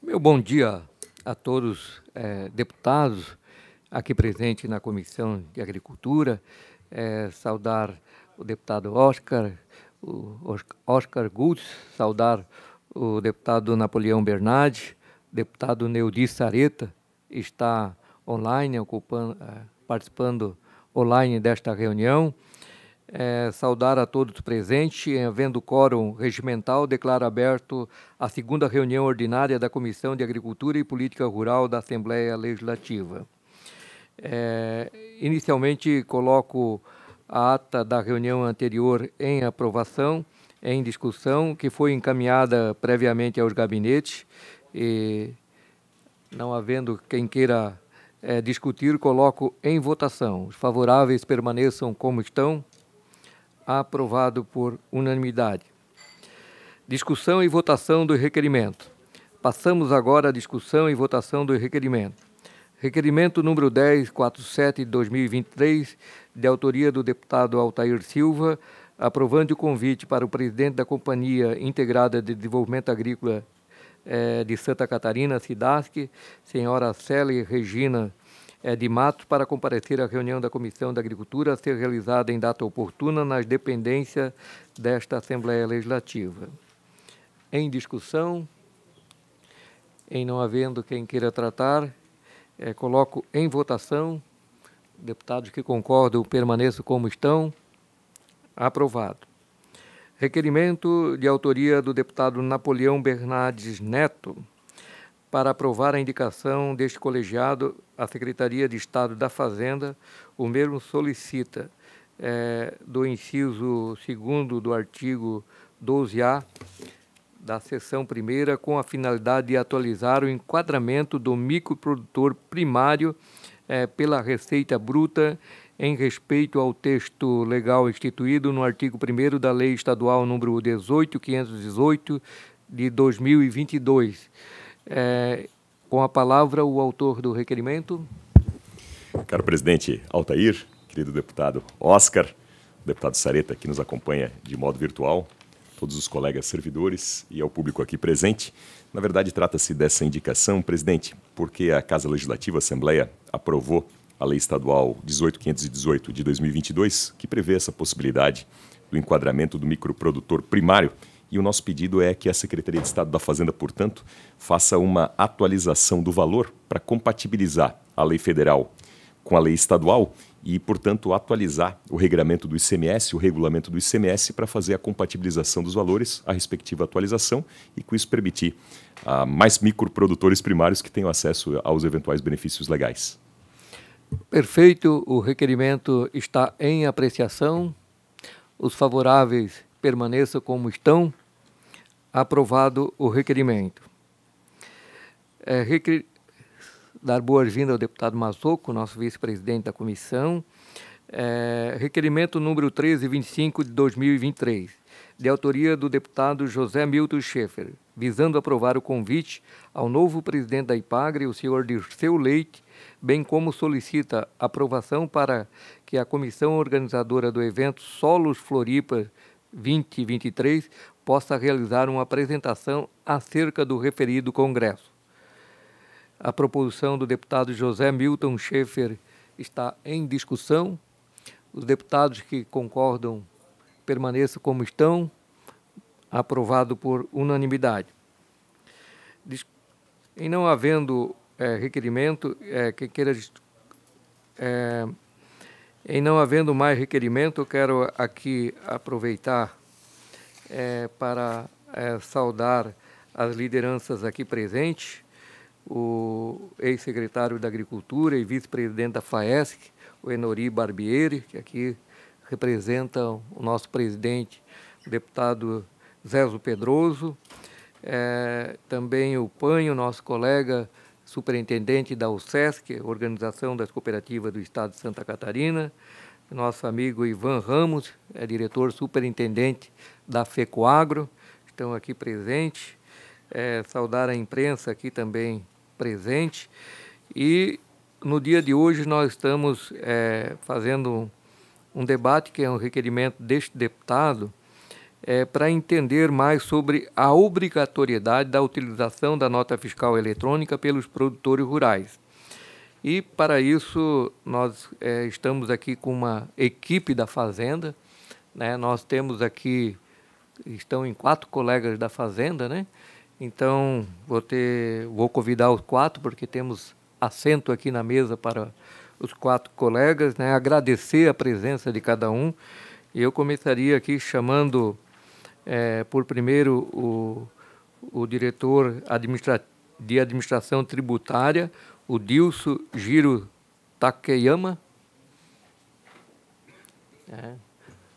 Meu bom dia a todos é, deputados aqui presentes na Comissão de Agricultura. É, saudar o deputado Oscar, o Oscar Gutz, saudar o deputado Napoleão Bernardi, deputado Neudi Sareta, está online, ocupando, eh, participando online desta reunião. É, saudar a todos presentes. É, havendo quórum regimental, declaro aberto a segunda reunião ordinária da Comissão de Agricultura e Política Rural da Assembleia Legislativa. É, inicialmente, coloco a ata da reunião anterior em aprovação, em discussão, que foi encaminhada previamente aos gabinetes. E, não havendo quem queira é, discutir, coloco em votação. Os favoráveis permaneçam como estão. Aprovado por unanimidade. Discussão e votação do requerimento. Passamos agora à discussão e votação do requerimento. Requerimento número 1047/2023, de autoria do deputado Altair Silva, aprovando o convite para o presidente da Companhia Integrada de Desenvolvimento Agrícola é, de Santa Catarina, SIDASC, senhora Célia Regina é, de Matos, para comparecer à reunião da Comissão da Agricultura a ser realizada em data oportuna nas dependências desta Assembleia Legislativa. Em discussão, em não havendo quem queira tratar, é, coloco em votação. Deputados que concordam permaneçam como estão. Aprovado. Requerimento de autoria do deputado Napoleão Bernardes Neto para aprovar a indicação deste colegiado à Secretaria de Estado da Fazenda, o mesmo solicita é, do inciso 2 do artigo 12A da seção primeira com a finalidade de atualizar o enquadramento do microprodutor primário é, pela Receita Bruta em respeito ao texto legal instituído no artigo 1 da Lei Estadual número 18518 de 2022. É, com a palavra o autor do requerimento. Caro presidente Altair, querido deputado Oscar, deputado Sareta, que nos acompanha de modo virtual, todos os colegas servidores e ao público aqui presente. Na verdade, trata-se dessa indicação, presidente, porque a Casa Legislativa, a Assembleia, aprovou a Lei Estadual 18518 de 2022, que prevê essa possibilidade do enquadramento do microprodutor primário. E o nosso pedido é que a Secretaria de Estado da Fazenda, portanto, faça uma atualização do valor para compatibilizar a lei federal com a lei estadual e, portanto, atualizar o regulamento do ICMS, o regulamento do ICMS, para fazer a compatibilização dos valores, a respectiva atualização, e com isso permitir a mais microprodutores primários que tenham acesso aos eventuais benefícios legais. Perfeito, o requerimento está em apreciação. Os favoráveis permaneçam como estão. Aprovado o requerimento. É, requer dar boas-vindas ao deputado Mazoco, nosso vice-presidente da comissão. É, requerimento número 1325 de 2023, de autoria do deputado José Milton Schaefer, visando aprovar o convite ao novo presidente da IPAGRE, o senhor Dirceu Leite, bem como solicita aprovação para que a comissão organizadora do evento Solos Floripa 2023 possa realizar uma apresentação acerca do referido congresso. A proposição do deputado José Milton Schaefer está em discussão. Os deputados que concordam permaneçam como estão. Aprovado por unanimidade. Em não havendo é, requerimento, é, queira. É, em não havendo mais requerimento, eu quero aqui aproveitar para saudar as lideranças aqui presentes o ex-secretário da Agricultura e vice-presidente da FAESC, o Enori Barbieri, que aqui representa o nosso presidente, o deputado Zezo Pedroso, é, também o Panho, nosso colega superintendente da UCESC, Organização das Cooperativas do Estado de Santa Catarina, nosso amigo Ivan Ramos, é diretor superintendente da FECOAGRO, estão aqui presentes. É, saudar a imprensa aqui também presente. E no dia de hoje nós estamos é, fazendo um debate que é um requerimento deste deputado é, para entender mais sobre a obrigatoriedade da utilização da nota fiscal eletrônica pelos produtores rurais. E para isso nós é, estamos aqui com uma equipe da Fazenda, né? nós temos aqui, estão em quatro colegas da Fazenda, né? Então, vou, ter, vou convidar os quatro, porque temos assento aqui na mesa para os quatro colegas, né? agradecer a presença de cada um. E eu começaria aqui chamando, é, por primeiro, o, o diretor administra de administração tributária, o Dilso Giro Takeyama. É.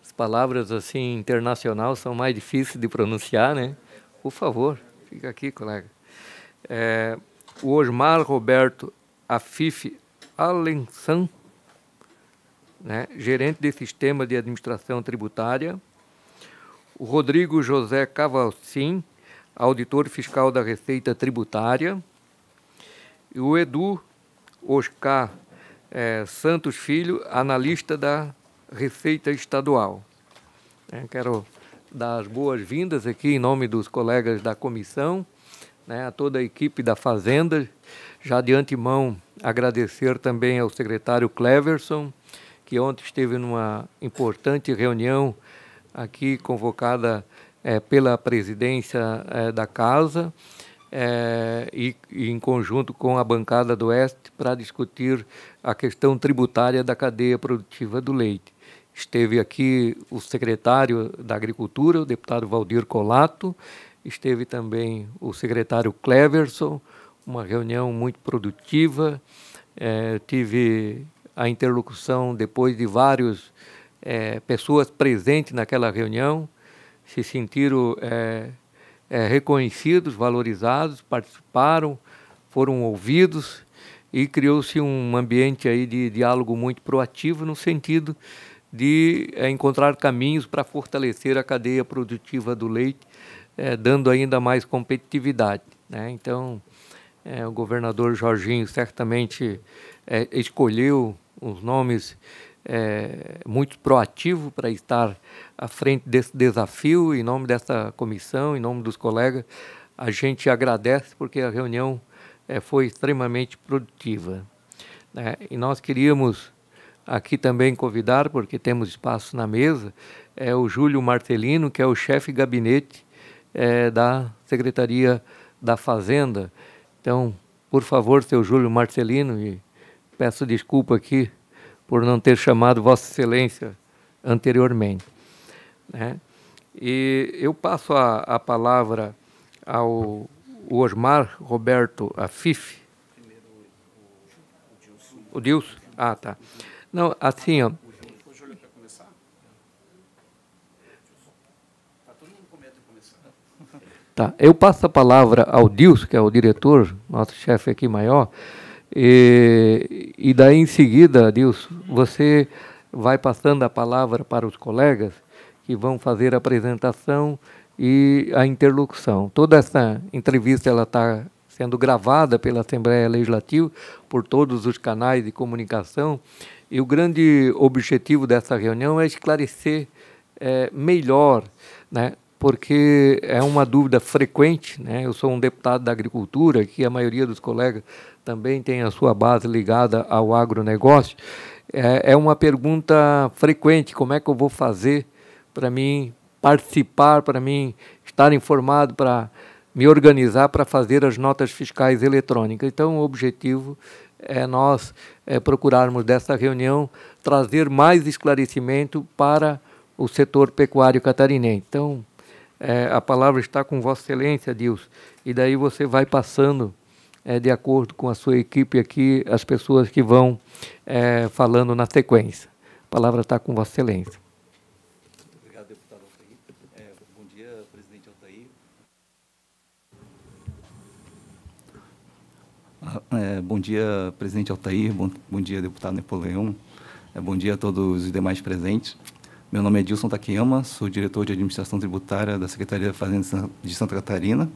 As palavras assim internacional são mais difíceis de pronunciar, né? Por favor. Fica aqui, colega. É, o Osmar Roberto Afife Alençan, né, gerente de Sistema de Administração Tributária. O Rodrigo José Cavalcin, auditor fiscal da Receita Tributária. E o Edu Oscar é, Santos Filho, analista da Receita Estadual. É, quero dar as boas-vindas aqui em nome dos colegas da comissão, né, a toda a equipe da Fazenda. Já de antemão, agradecer também ao secretário Cleverson, que ontem esteve numa importante reunião aqui convocada é, pela presidência é, da Casa é, e, e em conjunto com a bancada do Oeste para discutir a questão tributária da cadeia produtiva do leite. Esteve aqui o secretário da Agricultura, o deputado Valdir Colato, esteve também o secretário Cleverson, uma reunião muito produtiva. É, tive a interlocução depois de várias é, pessoas presentes naquela reunião, se sentiram é, é, reconhecidos, valorizados, participaram, foram ouvidos e criou-se um ambiente aí de diálogo muito proativo no sentido de eh, encontrar caminhos para fortalecer a cadeia produtiva do leite, é, dando ainda mais competitividade. Né? Então, eh, o governador Jorginho certamente escolheu uns nomes é, muito proativo para estar à frente desse desafio. Em nome dessa comissão, em nome dos colegas, a gente agradece porque a reunião é, foi extremamente produtiva. Né? E nós queríamos aqui também convidar, porque temos espaço na mesa, é o Júlio Martelino, que é o chefe gabinete é, da Secretaria da Fazenda. Então, por favor, seu Júlio Marcelino, e peço desculpa aqui por não ter chamado Vossa Excelência anteriormente. Né? E eu passo a, a palavra ao Osmar Roberto Afif. O Dilson? Ah, tá. Não, assim, ó. Tá, eu passo a palavra ao Dilson, que é o diretor, nosso chefe aqui maior, e, e daí em seguida, Dilson, você vai passando a palavra para os colegas que vão fazer a apresentação e a interlocução. Toda essa entrevista ela está sendo gravada pela Assembleia Legislativa por todos os canais de comunicação e o grande objetivo dessa reunião é esclarecer é, melhor, né, porque é uma dúvida frequente. Né? Eu sou um deputado da agricultura, que a maioria dos colegas também tem a sua base ligada ao agronegócio. É, é uma pergunta frequente: como é que eu vou fazer para mim participar, para mim estar informado, para me organizar para fazer as notas fiscais eletrônicas? Então, o objetivo é, nós é, procurarmos dessa reunião trazer mais esclarecimento para o setor pecuário catarinense. Então, é, a palavra está com Vossa Excelência, Dilson, e daí você vai passando, é, de acordo com a sua equipe aqui, as pessoas que vão é, falando na sequência. A palavra está com Vossa Excelência. É, bom dia, presidente Altair, bom, bom dia, deputado Napoleão, é, bom dia a todos os demais presentes. Meu nome é Dilson Takeyama, sou diretor de administração tributária da Secretaria da Fazenda de Santa Catarina.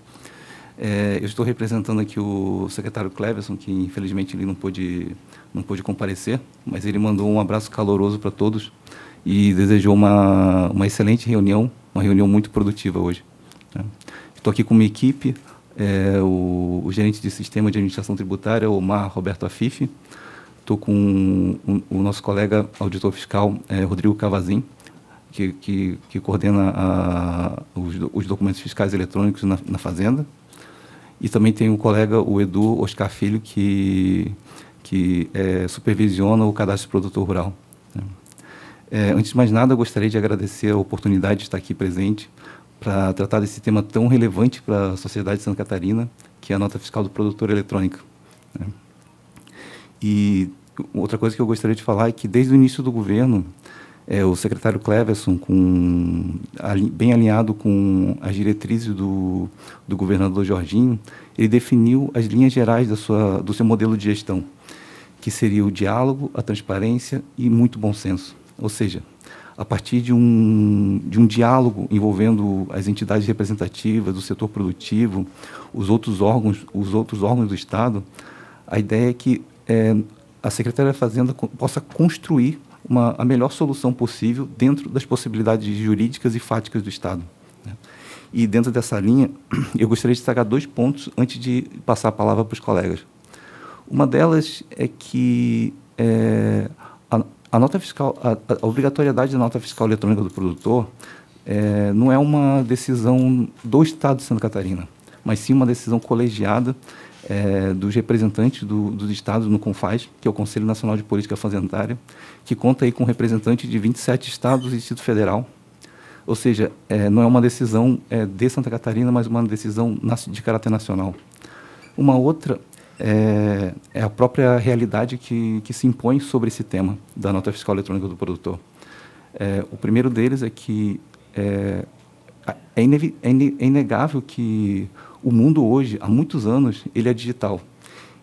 É, eu estou representando aqui o secretário Cleverson, que infelizmente ele não pôde, não pôde comparecer, mas ele mandou um abraço caloroso para todos e desejou uma, uma excelente reunião, uma reunião muito produtiva hoje. Né. Estou aqui com uma equipe é, o, o, gerente de sistema de administração tributária, Omar Roberto Afife. Estou com um, o nosso colega auditor fiscal, é, Rodrigo Cavazin, que, que, que coordena a, os, os, documentos fiscais eletrônicos na, na Fazenda. E também tem um colega, o Edu Oscar Filho, que, que é, supervisiona o cadastro produtor rural. Né. É, antes de mais nada, gostaria de agradecer a oportunidade de estar aqui presente para tratar desse tema tão relevante para a sociedade de Santa Catarina, que é a nota fiscal do produtor eletrônico. Né? E outra coisa que eu gostaria de falar é que desde o início do governo, é, o secretário Cleverson, com, bem alinhado com as diretrizes do, do governador Jorginho, ele definiu as linhas gerais da sua, do seu modelo de gestão, que seria o diálogo, a transparência e muito bom senso. Ou seja, a partir de um, de um diálogo envolvendo as entidades representativas, o setor produtivo, os outros órgãos, os outros órgãos do Estado, a ideia é que é, a Secretaria da Fazenda possa construir uma, a melhor solução possível dentro das possibilidades jurídicas e fáticas do Estado. Né? E dentro dessa linha, eu gostaria de destacar dois pontos antes de passar a palavra para os colegas. Uma delas é que é, a, a nota fiscal, a, a, obrigatoriedade da nota fiscal eletrônica do produtor é, não é uma decisão do Estado de Santa Catarina, mas sim uma decisão colegiada é, dos representantes do, dos estados no CONFAS, que é o Conselho Nacional de Política Fazendária, que conta aí com representantes de 27 estados e Distrito Federal. Ou seja, é, não é uma decisão é, de Santa Catarina, mas uma decisão de caráter nacional. Uma outra é, é a própria realidade que, que se impõe sobre esse tema da nota fiscal eletrônica do produtor. É, o primeiro deles é que é, é, é, é, inegável que o mundo hoje, há muitos anos, ele é digital.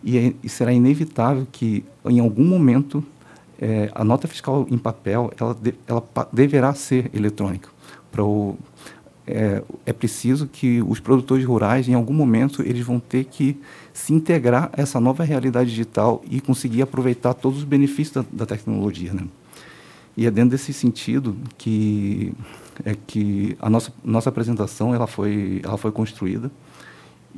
E, é, e será inevitável que, em algum momento, é, a nota fiscal em papel ela, de, ela deverá ser eletrônica para o, é, é preciso que os produtores rurais, em algum momento, eles vão ter que se integrar a essa nova realidade digital e conseguir aproveitar todos os benefícios da, da tecnologia. Né? E é dentro desse sentido que é que a nossa nossa apresentação ela foi ela foi construída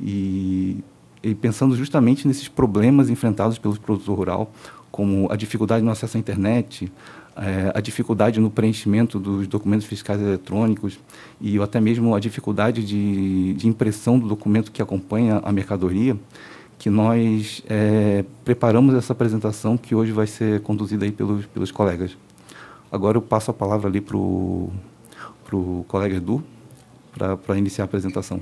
e, e pensando justamente nesses problemas enfrentados pelo produtor rural, como a dificuldade no acesso à internet, é, a dificuldade no preenchimento dos documentos fiscais eletrônicos e até mesmo a dificuldade de, de impressão do documento que acompanha a mercadoria, que nós é, preparamos essa apresentação que hoje vai ser conduzida aí pelos, pelos colegas. Agora eu passo a palavra ali para o colega Edu, para iniciar a apresentação.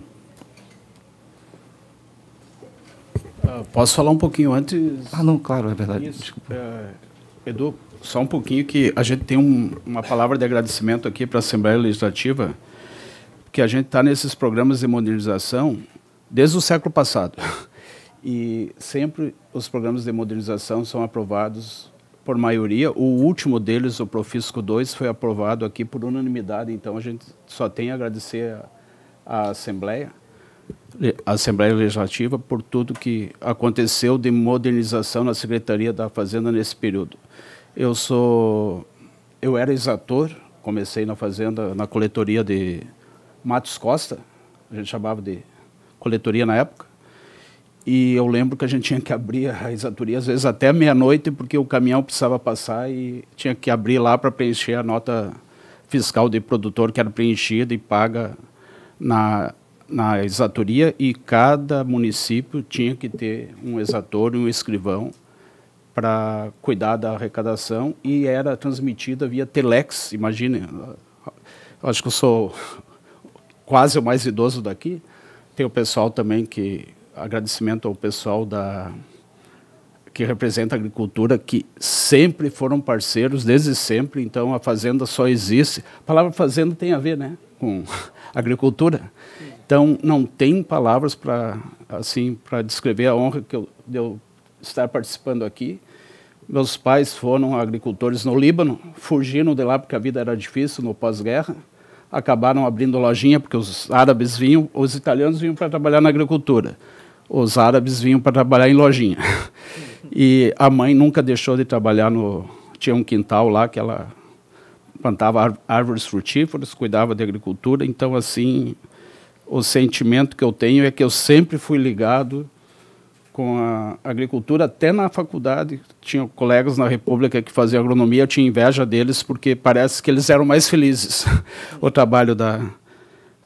Ah, posso falar um pouquinho antes? Ah, não, claro, é verdade. Isso, é, Edu, só um pouquinho que a gente tem um, uma palavra de agradecimento aqui para a Assembleia Legislativa, que a gente está nesses programas de modernização desde o século passado. E sempre os programas de modernização são aprovados por maioria. O último deles, o Profisco 2, foi aprovado aqui por unanimidade. Então a gente só tem a agradecer à Assembleia, a Assembleia Legislativa, por tudo que aconteceu de modernização na Secretaria da Fazenda nesse período. Eu sou. Eu era exator, comecei na fazenda, na coletoria de Matos Costa, a gente chamava de coletoria na época. E eu lembro que a gente tinha que abrir a exatoria, às vezes até meia-noite, porque o caminhão precisava passar e tinha que abrir lá para preencher a nota fiscal de produtor que era preenchida e paga na, na exatoria. E cada município tinha que ter um exator e um escrivão para cuidar da arrecadação e era transmitida via telex. Imagine, acho que eu sou quase o mais idoso daqui. Tem o pessoal também que agradecimento ao pessoal da que representa a agricultura que sempre foram parceiros desde sempre. Então a fazenda só existe. A palavra fazenda tem a ver, né, com agricultura. Então não tem palavras para assim para descrever a honra que eu, de eu estar participando aqui meus pais foram agricultores no Líbano, fugiram de lá porque a vida era difícil no pós-guerra. Acabaram abrindo lojinha porque os árabes vinham, os italianos vinham para trabalhar na agricultura. Os árabes vinham para trabalhar em lojinha. E a mãe nunca deixou de trabalhar no tinha um quintal lá que ela plantava árvores frutíferas, cuidava de agricultura, então assim, o sentimento que eu tenho é que eu sempre fui ligado com a agricultura, até na faculdade. Tinha colegas na República que faziam agronomia, eu tinha inveja deles, porque parece que eles eram mais felizes. o trabalho da,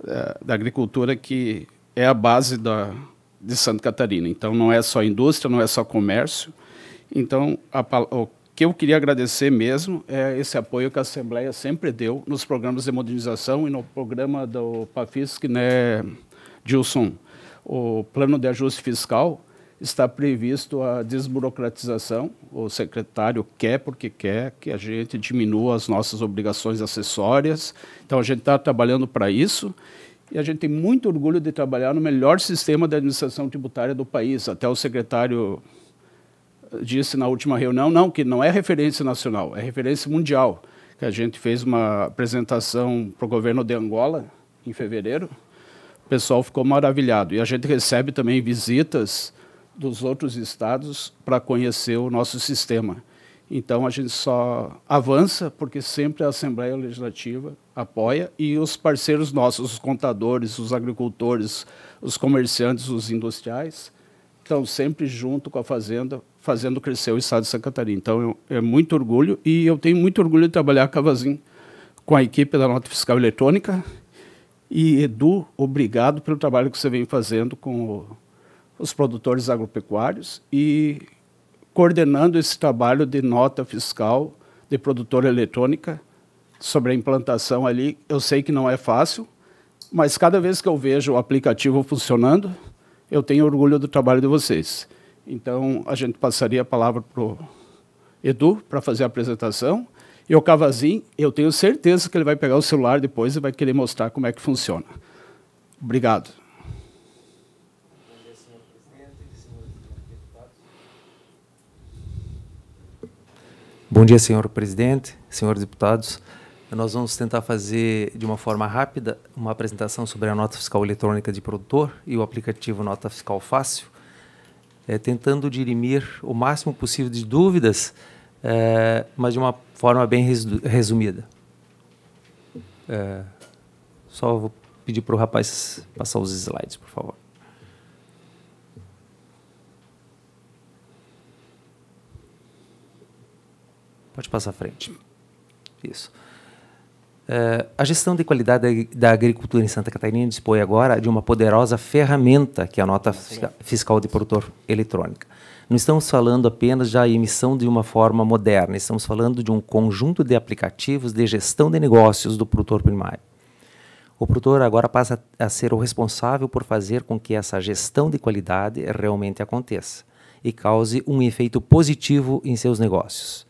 eh, da agricultura, que é a base da, de Santa Catarina. Então, não é só indústria, não é só comércio. Então, a, o que eu queria agradecer mesmo é esse apoio que a Assembleia sempre deu nos programas de modernização e no programa do PAFISC, né, Gilson? O plano de ajuste fiscal, está previsto a desburocratização. O secretário quer, porque quer, que a gente diminua as nossas obrigações acessórias. Então, a gente está trabalhando para isso. E a gente tem muito orgulho de trabalhar no melhor sistema de administração tributária do país. Até o secretário eh, disse na última reunião, não, que não é referência nacional, é referência mundial. Que a gente fez uma apresentação para o governo de Angola, em fevereiro. O pessoal ficou maravilhado. E a gente recebe também visitas dos outros estados para conhecer o nosso sistema. Então a gente só avança porque sempre a Assembleia Legislativa apoia e os parceiros nossos, os contadores, os agricultores, os comerciantes, os industriais, estão sempre junto com a Fazenda, fazendo crescer o Estado de Santa Catarina. Então eu, é muito orgulho e eu tenho muito orgulho de trabalhar com a Vazim, com a equipe da Nota Fiscal Eletrônica. E Edu, obrigado pelo trabalho que você vem fazendo com o os produtores agropecuários e coordenando esse trabalho de nota fiscal de produtora eletrônica sobre a implantação ali. Eu sei que não é fácil, mas cada vez que eu vejo o aplicativo funcionando, eu tenho orgulho do trabalho de vocês. Então, a gente passaria a palavra para o Edu para fazer a apresentação. E o Cavazin, eu tenho certeza que ele vai pegar o celular depois e vai querer mostrar como é que funciona. Obrigado. Bom dia, senhor presidente, senhores deputados. Nós vamos tentar fazer de uma forma rápida uma apresentação sobre a nota fiscal eletrônica de produtor e o aplicativo Nota Fiscal Fácil, é, tentando dirimir o máximo possível de dúvidas, é, mas de uma forma bem resumida. É, só vou pedir para o rapaz passar os slides, por favor. Pode passar à frente. Isso. Uh, a gestão de qualidade da agricultura em Santa Catarina dispõe agora de uma poderosa ferramenta, que é a nota fiscal de produtor eletrônica. Não estamos falando apenas da emissão de uma forma moderna, estamos falando de um conjunto de aplicativos de gestão de negócios do produtor primário. O produtor agora passa a ser o responsável por fazer com que essa gestão de qualidade realmente aconteça e cause um efeito positivo em seus negócios.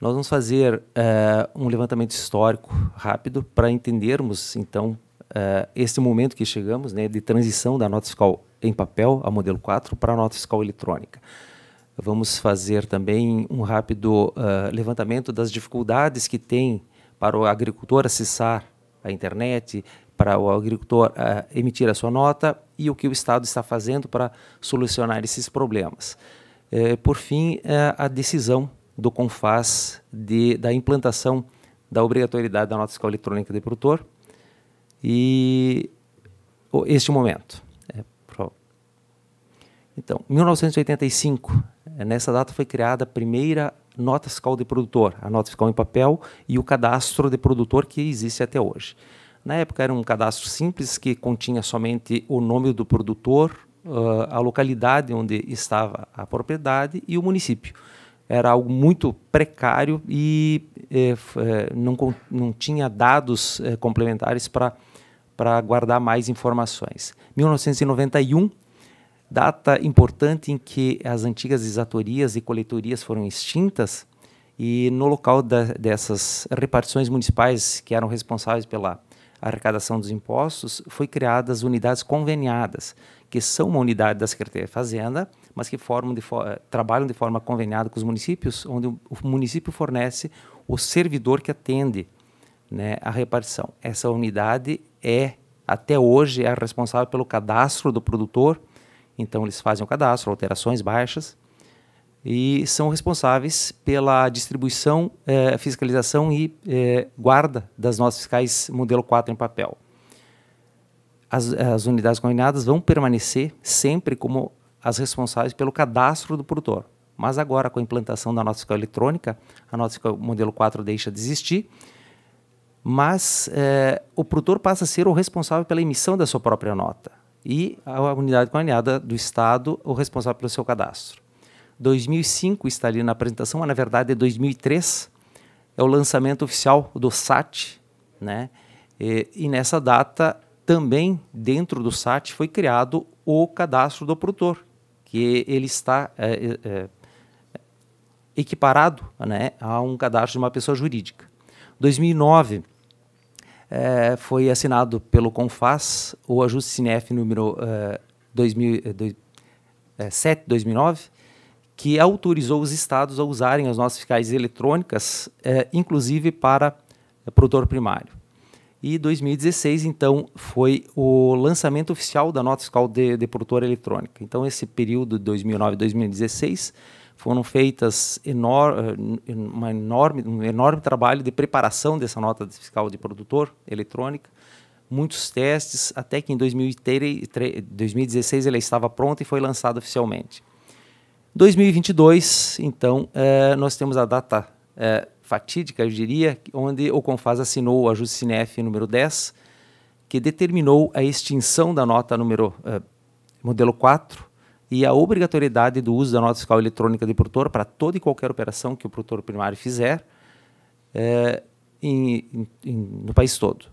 Nós vamos fazer uh, um levantamento histórico rápido para entendermos, então, uh, eh, este momento que chegamos né, de transição da nota fiscal em papel, a modelo 4, para a nota fiscal eletrônica. Vamos fazer também um rápido uh, levantamento das dificuldades que tem para o agricultor acessar a internet, para o agricultor emitir a sua nota e o que o Estado está fazendo para solucionar esses problemas. por fim, a decisão do CONFAS de, da implantação da obrigatoriedade da nota fiscal eletrônica de produtor e este momento. É, então, 1985, nessa data foi criada a primeira nota fiscal de produtor, a nota fiscal em papel e o cadastro de produtor que existe até hoje. Na época era um cadastro simples que continha somente o nome do produtor, ah, a localidade onde estava a propriedade e o município era algo muito precário e eh, eh, não, não tinha dados eh, complementares para guardar mais informações. 1991, data importante em que as antigas exatorias e coletorias foram extintas, e no local da, dessas repartições municipais que eram responsáveis pela arrecadação dos impostos, foi criadas unidades conveniadas, que são uma unidade da Secretaria de Fazenda, mas que de eh, trabalham de forma conveniada com os municípios, onde o município fornece o servidor que atende né, a repartição. Essa unidade é, até hoje, é a responsável pelo cadastro do produtor, então eles fazem o cadastro, alterações baixas, e são responsáveis pela distribuição, eh, fiscalização e eh, guarda das notas fiscais modelo 4 em papel. As, as unidades combinadas vão permanecer sempre como as responsáveis pelo cadastro do produtor. Mas agora, com a implantação da nossa fiscal eletrônica, a nossa fiscal modelo 4 deixa de existir, mas eh, o produtor passa a ser o responsável pela emissão da sua própria nota e a unidade coaneada do Estado o responsável pelo seu cadastro. 2005 está ali na apresentação, mas na verdade é 2003, é o lançamento oficial do SAT, né? E, e, nessa data também dentro do SAT foi criado o cadastro do produtor, que ele está é, é, é, equiparado né, a um cadastro de uma pessoa jurídica. 2009 é, foi assinado pelo Confas o ajuste CINEF número é, 2007-2009, é, é, que autorizou os estados a usarem as nossas fiscais eletrônicas, inclusive para produtor primário. E 2016, então, foi o lançamento oficial da nota fiscal de, de produtora eletrônica. Então, esse período de 2009 e 2016 foram feitas enor eh, uma enorme, um enorme trabalho de preparação dessa nota fiscal de produtor eletrônica, muitos testes, até que em 2016 ela estava pronta e foi lançada oficialmente. 2022, então, eh, nós temos a data eh, fatídica, eu diria, onde o Confaz assinou o ajuste CINEF número 10, que determinou a extinção da nota número eh, modelo 4 e a obrigatoriedade do uso da nota fiscal eletrônica de produtor para toda e qualquer operação que o produtor primário fizer eh, em, em, no país todo.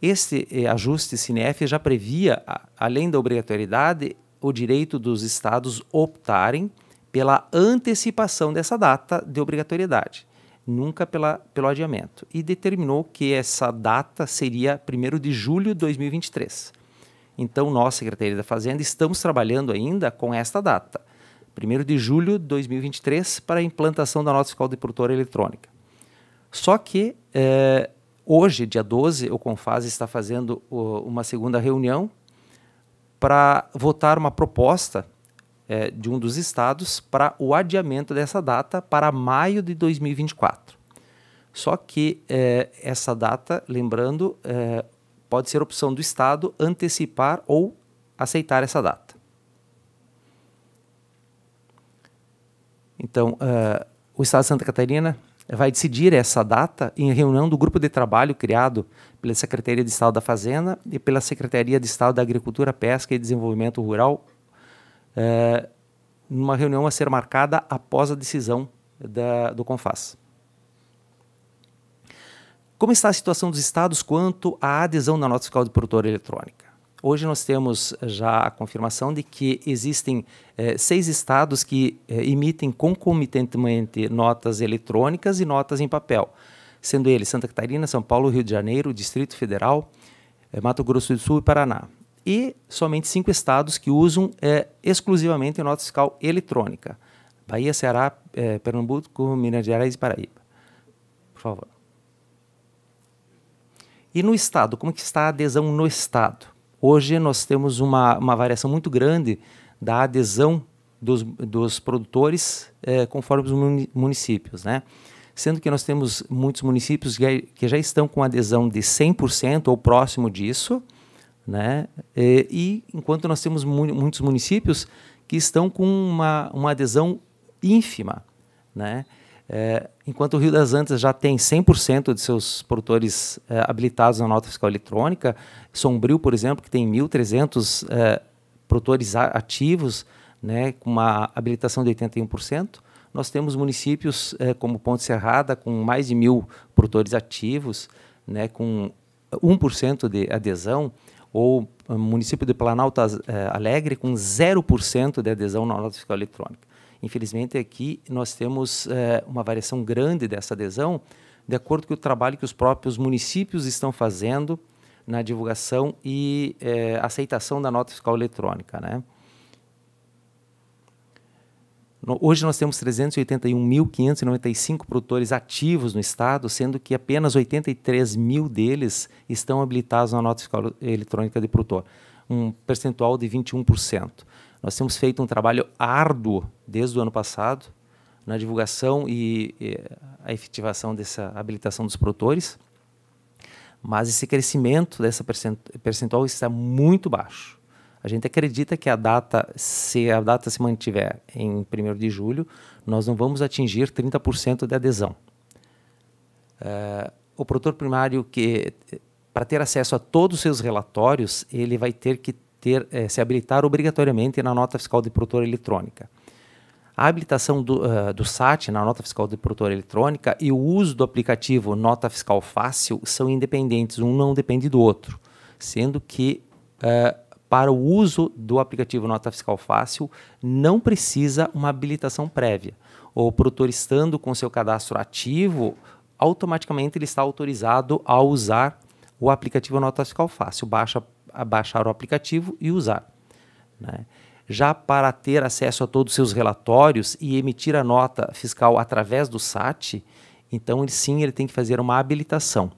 Este eh, ajuste CINEF já previa, além da obrigatoriedade, o direito dos estados optarem pela antecipação dessa data de obrigatoriedade nunca pela, pelo adiamento. E determinou que essa data seria 1 de julho de 2023. Então, nós, Secretaria da Fazenda, estamos trabalhando ainda com esta data, 1 de julho de 2023, para a implantação da nota fiscal de produtora eletrônica. Só que eh, hoje, dia 12, o Confaz está fazendo uh, uma segunda reunião para votar uma proposta é, de um dos estados para o adiamento dessa data para maio de 2024. Só que é, essa data, lembrando, é, pode ser opção do estado antecipar ou aceitar essa data. Então, é, o Estado de Santa Catarina vai decidir essa data em reunião do grupo de trabalho criado pela Secretaria de Estado da Fazenda e pela Secretaria de Estado da Agricultura, Pesca e Desenvolvimento Rural é, numa reunião a ser marcada após a decisão da, do CONFAS. Como está a situação dos estados quanto à adesão da nota fiscal de produtora eletrônica? Hoje nós temos já a confirmação de que existem eh, seis estados que eh, emitem concomitantemente notas eletrônicas e notas em papel, sendo eles Santa Catarina, São Paulo, Rio de Janeiro, Distrito Federal, eh, Mato Grosso do Sul e Paraná e somente cinco estados que usam é, exclusivamente nota fiscal eletrônica. Bahia, Ceará, é, Pernambuco, Minas Gerais e Paraíba. Por favor. E no Estado, como é que está a adesão no Estado? Hoje nós temos uma, uma variação muito grande da adesão dos, dos produtores é, conforme os municípios, né? Sendo que nós temos muitos municípios que, que já estão com adesão de 100% ou próximo disso, né? E, é, e enquanto nós temos mu muitos municípios que estão com uma, uma adesão ínfima. Né? É, enquanto o Rio das Antas já tem 100% de seus produtores é, habilitados na nota fiscal eletrônica, Sombrio, por exemplo, que tem 1.300 é, produtores ativos, né, com uma habilitação de 81%, nós temos municípios é, como Ponte Serrada, com mais de mil produtores ativos, né, com 1% de adesão, ou eh, município de Planalto eh, Alegre com 0% de adesão na nota fiscal eletrônica. Infelizmente, aqui nós temos é, uma variação grande dessa adesão, de acordo com o trabalho que os próprios municípios estão fazendo na divulgação e é, aceitação da nota fiscal eletrônica. Né? Hoje nós temos 381.595 produtores ativos no estado, sendo que apenas 83 mil deles estão habilitados na nota fiscal eletrônica de produtor, um percentual de 21%. Nós temos feito um trabalho árduo desde o ano passado na divulgação e, e a efetivação dessa habilitação dos produtores, mas esse crescimento dessa percentual está muito baixo. A gente acredita que a data, se a data se mantiver em 1 de julho, nós não vamos atingir 30% de adesão. Uh, o produtor primário que para ter acesso a todos os seus relatórios, ele vai ter que ter, eh, se habilitar obrigatoriamente na nota fiscal de produtor eletrônica. A habilitação do, uh, do SAT na nota fiscal de produtor eletrônica e o uso do aplicativo Nota Fiscal Fácil são independentes, um não depende do outro, sendo que uh, para o uso do aplicativo Nota Fiscal Fácil, não precisa uma habilitação prévia. O produtor estando com seu cadastro ativo, automaticamente ele está autorizado a usar o aplicativo Nota Fiscal Fácil, baixa, baixar o aplicativo e usar. Né? Já para ter acesso a todos os seus relatórios e emitir a nota fiscal através do SAT, então sim ele tem que fazer uma habilitação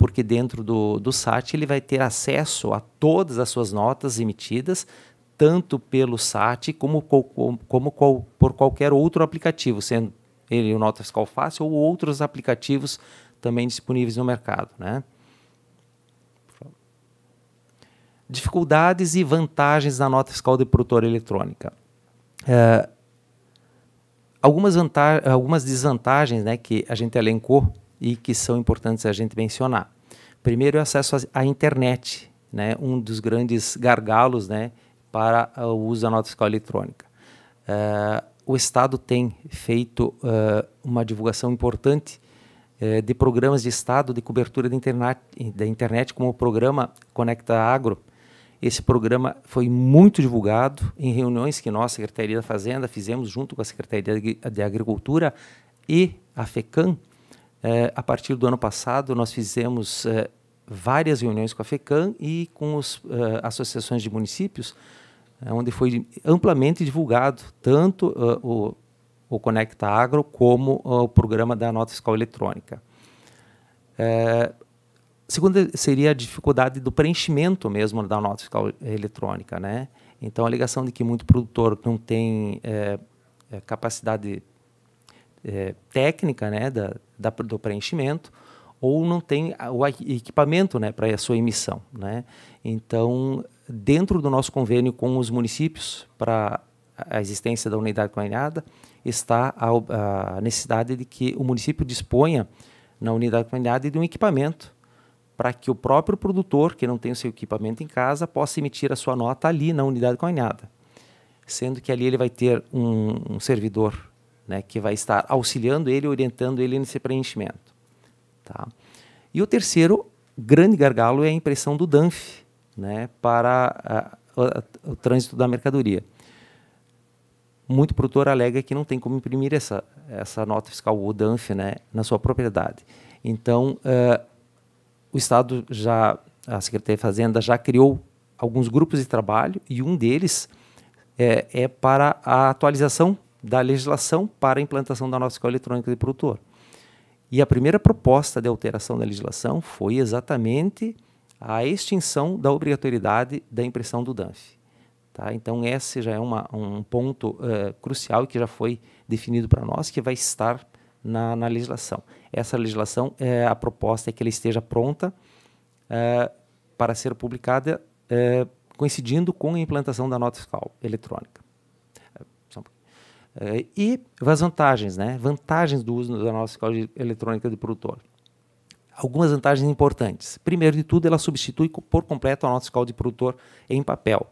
porque dentro do, do SAT ele vai ter acesso a todas as suas notas emitidas, tanto pelo SAT como, como, como qual, por qualquer outro aplicativo, sendo ele o Nota Fiscal Fácil ou outros aplicativos também disponíveis no mercado. Né? Dificuldades e vantagens da nota fiscal de produtora eletrônica. É, algumas, algumas desvantagens né, que a gente elencou e que são importantes a gente mencionar. Primeiro, é o acesso à internet, né, um dos grandes gargalos né, para o uso da nota fiscal eletrônica. Uh, o Estado tem feito uh, uma divulgação importante uh, de programas de Estado de cobertura da internet, da internet, como o programa Conecta Agro. Esse programa foi muito divulgado em reuniões que nós, Secretaria da Fazenda, fizemos junto com a Secretaria de Agricultura e a FECAM, é, a partir do ano passado, nós fizemos é, várias reuniões com a FECAM e com as é, associações de municípios, é, onde foi amplamente divulgado tanto é, o, o Conecta Agro como o programa da nota fiscal eletrônica. É, segunda seria a dificuldade do preenchimento mesmo da nota fiscal eletrônica, né? Então a alegação de que muito produtor não tem é, capacidade é, técnica né, da, da, do preenchimento ou não tem o equipamento né, para a sua emissão. Né? Então, dentro do nosso convênio com os municípios para a existência da unidade combinada, está a, a, necessidade de que o município disponha na unidade combinada de um equipamento para que o próprio produtor, que não tem o seu equipamento em casa, possa emitir a sua nota ali na unidade combinada. Sendo que ali ele vai ter um, um servidor né, que vai estar auxiliando ele, orientando ele nesse preenchimento. Tá? E o terceiro grande gargalo é a impressão do DANF né, para a, a, o trânsito da mercadoria. Muito produtor alega que não tem como imprimir essa, essa nota fiscal, o DANF, né, na sua propriedade. Então, uh, o Estado já, a Secretaria de Fazenda já criou alguns grupos de trabalho e um deles é, é para a atualização da legislação para a implantação da nota escola eletrônica de produtor. E a primeira proposta de alteração da legislação foi exatamente a extinção da obrigatoriedade da impressão do DANF. Tá? Então, esse já é uma, um ponto uh, crucial que já foi definido para nós, que vai estar na, na legislação. Essa legislação, eh, a proposta é que ela esteja pronta eh, para ser publicada, coincidindo com a implantação da nota fiscal eletrônica e as vantagens, né? Vantagens do uso da nossa código eletrônica de produtor. Algumas vantagens importantes. Primeiro de tudo, ela substitui por completo a nossa escola de produtor em papel.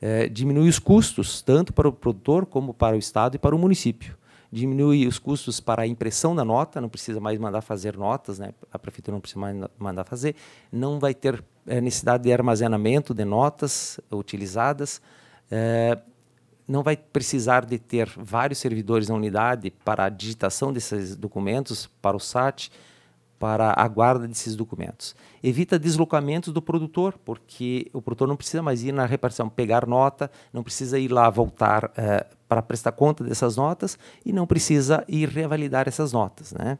É, diminui os custos, tanto para o produtor como para o Estado e para o município. Diminui os custos para a impressão da nota, não precisa mais mandar fazer notas, né? a prefeitura não precisa mais mandar fazer. Não vai ter é, necessidade de armazenamento de notas utilizadas. É, não vai precisar de ter vários servidores na unidade para a digitação desses documentos, para o SAT, para a guarda desses documentos. Evita deslocamentos do produtor, porque o produtor não precisa mais ir na repartição pegar nota, não precisa ir lá voltar uh, para prestar conta dessas notas e não precisa ir revalidar essas notas. Né?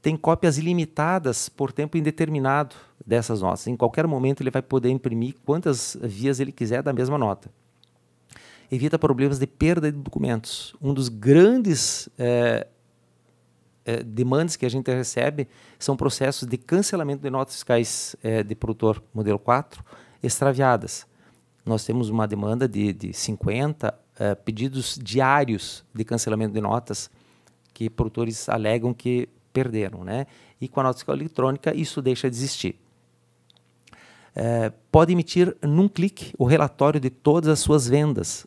Tem cópias ilimitadas por tempo indeterminado dessas notas. Em qualquer momento ele vai poder imprimir quantas vias ele quiser da mesma nota evita problemas de perda de documentos. Um dos grandes é, eh, é, eh, demandas que a gente recebe são processos de cancelamento de notas fiscais é, de produtor modelo 4 extraviadas. Nós temos uma demanda de, de 50 pedidos diários de cancelamento de notas que produtores alegam que perderam. Né? E com a nota fiscal eletrônica, isso deixa de existir. É, pode emitir num clique o relatório de todas as suas vendas,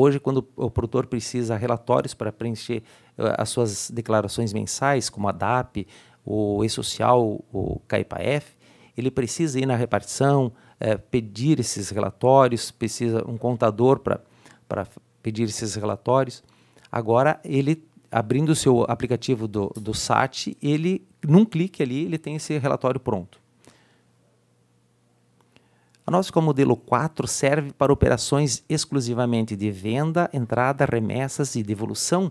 Hoje, quando o produtor precisa relatórios para preencher eh, as suas declarações mensais, como a DAP, o E-Social, o CAIPAF, ele precisa ir na repartição, eh, pedir esses relatórios, precisa um contador para pedir esses relatórios. Agora, ele abrindo o seu aplicativo do, do SAT, ele, num clique ali, ele tem esse relatório pronto. A nossa como modelo 4 serve para operações exclusivamente de venda, entrada, remessas e devolução,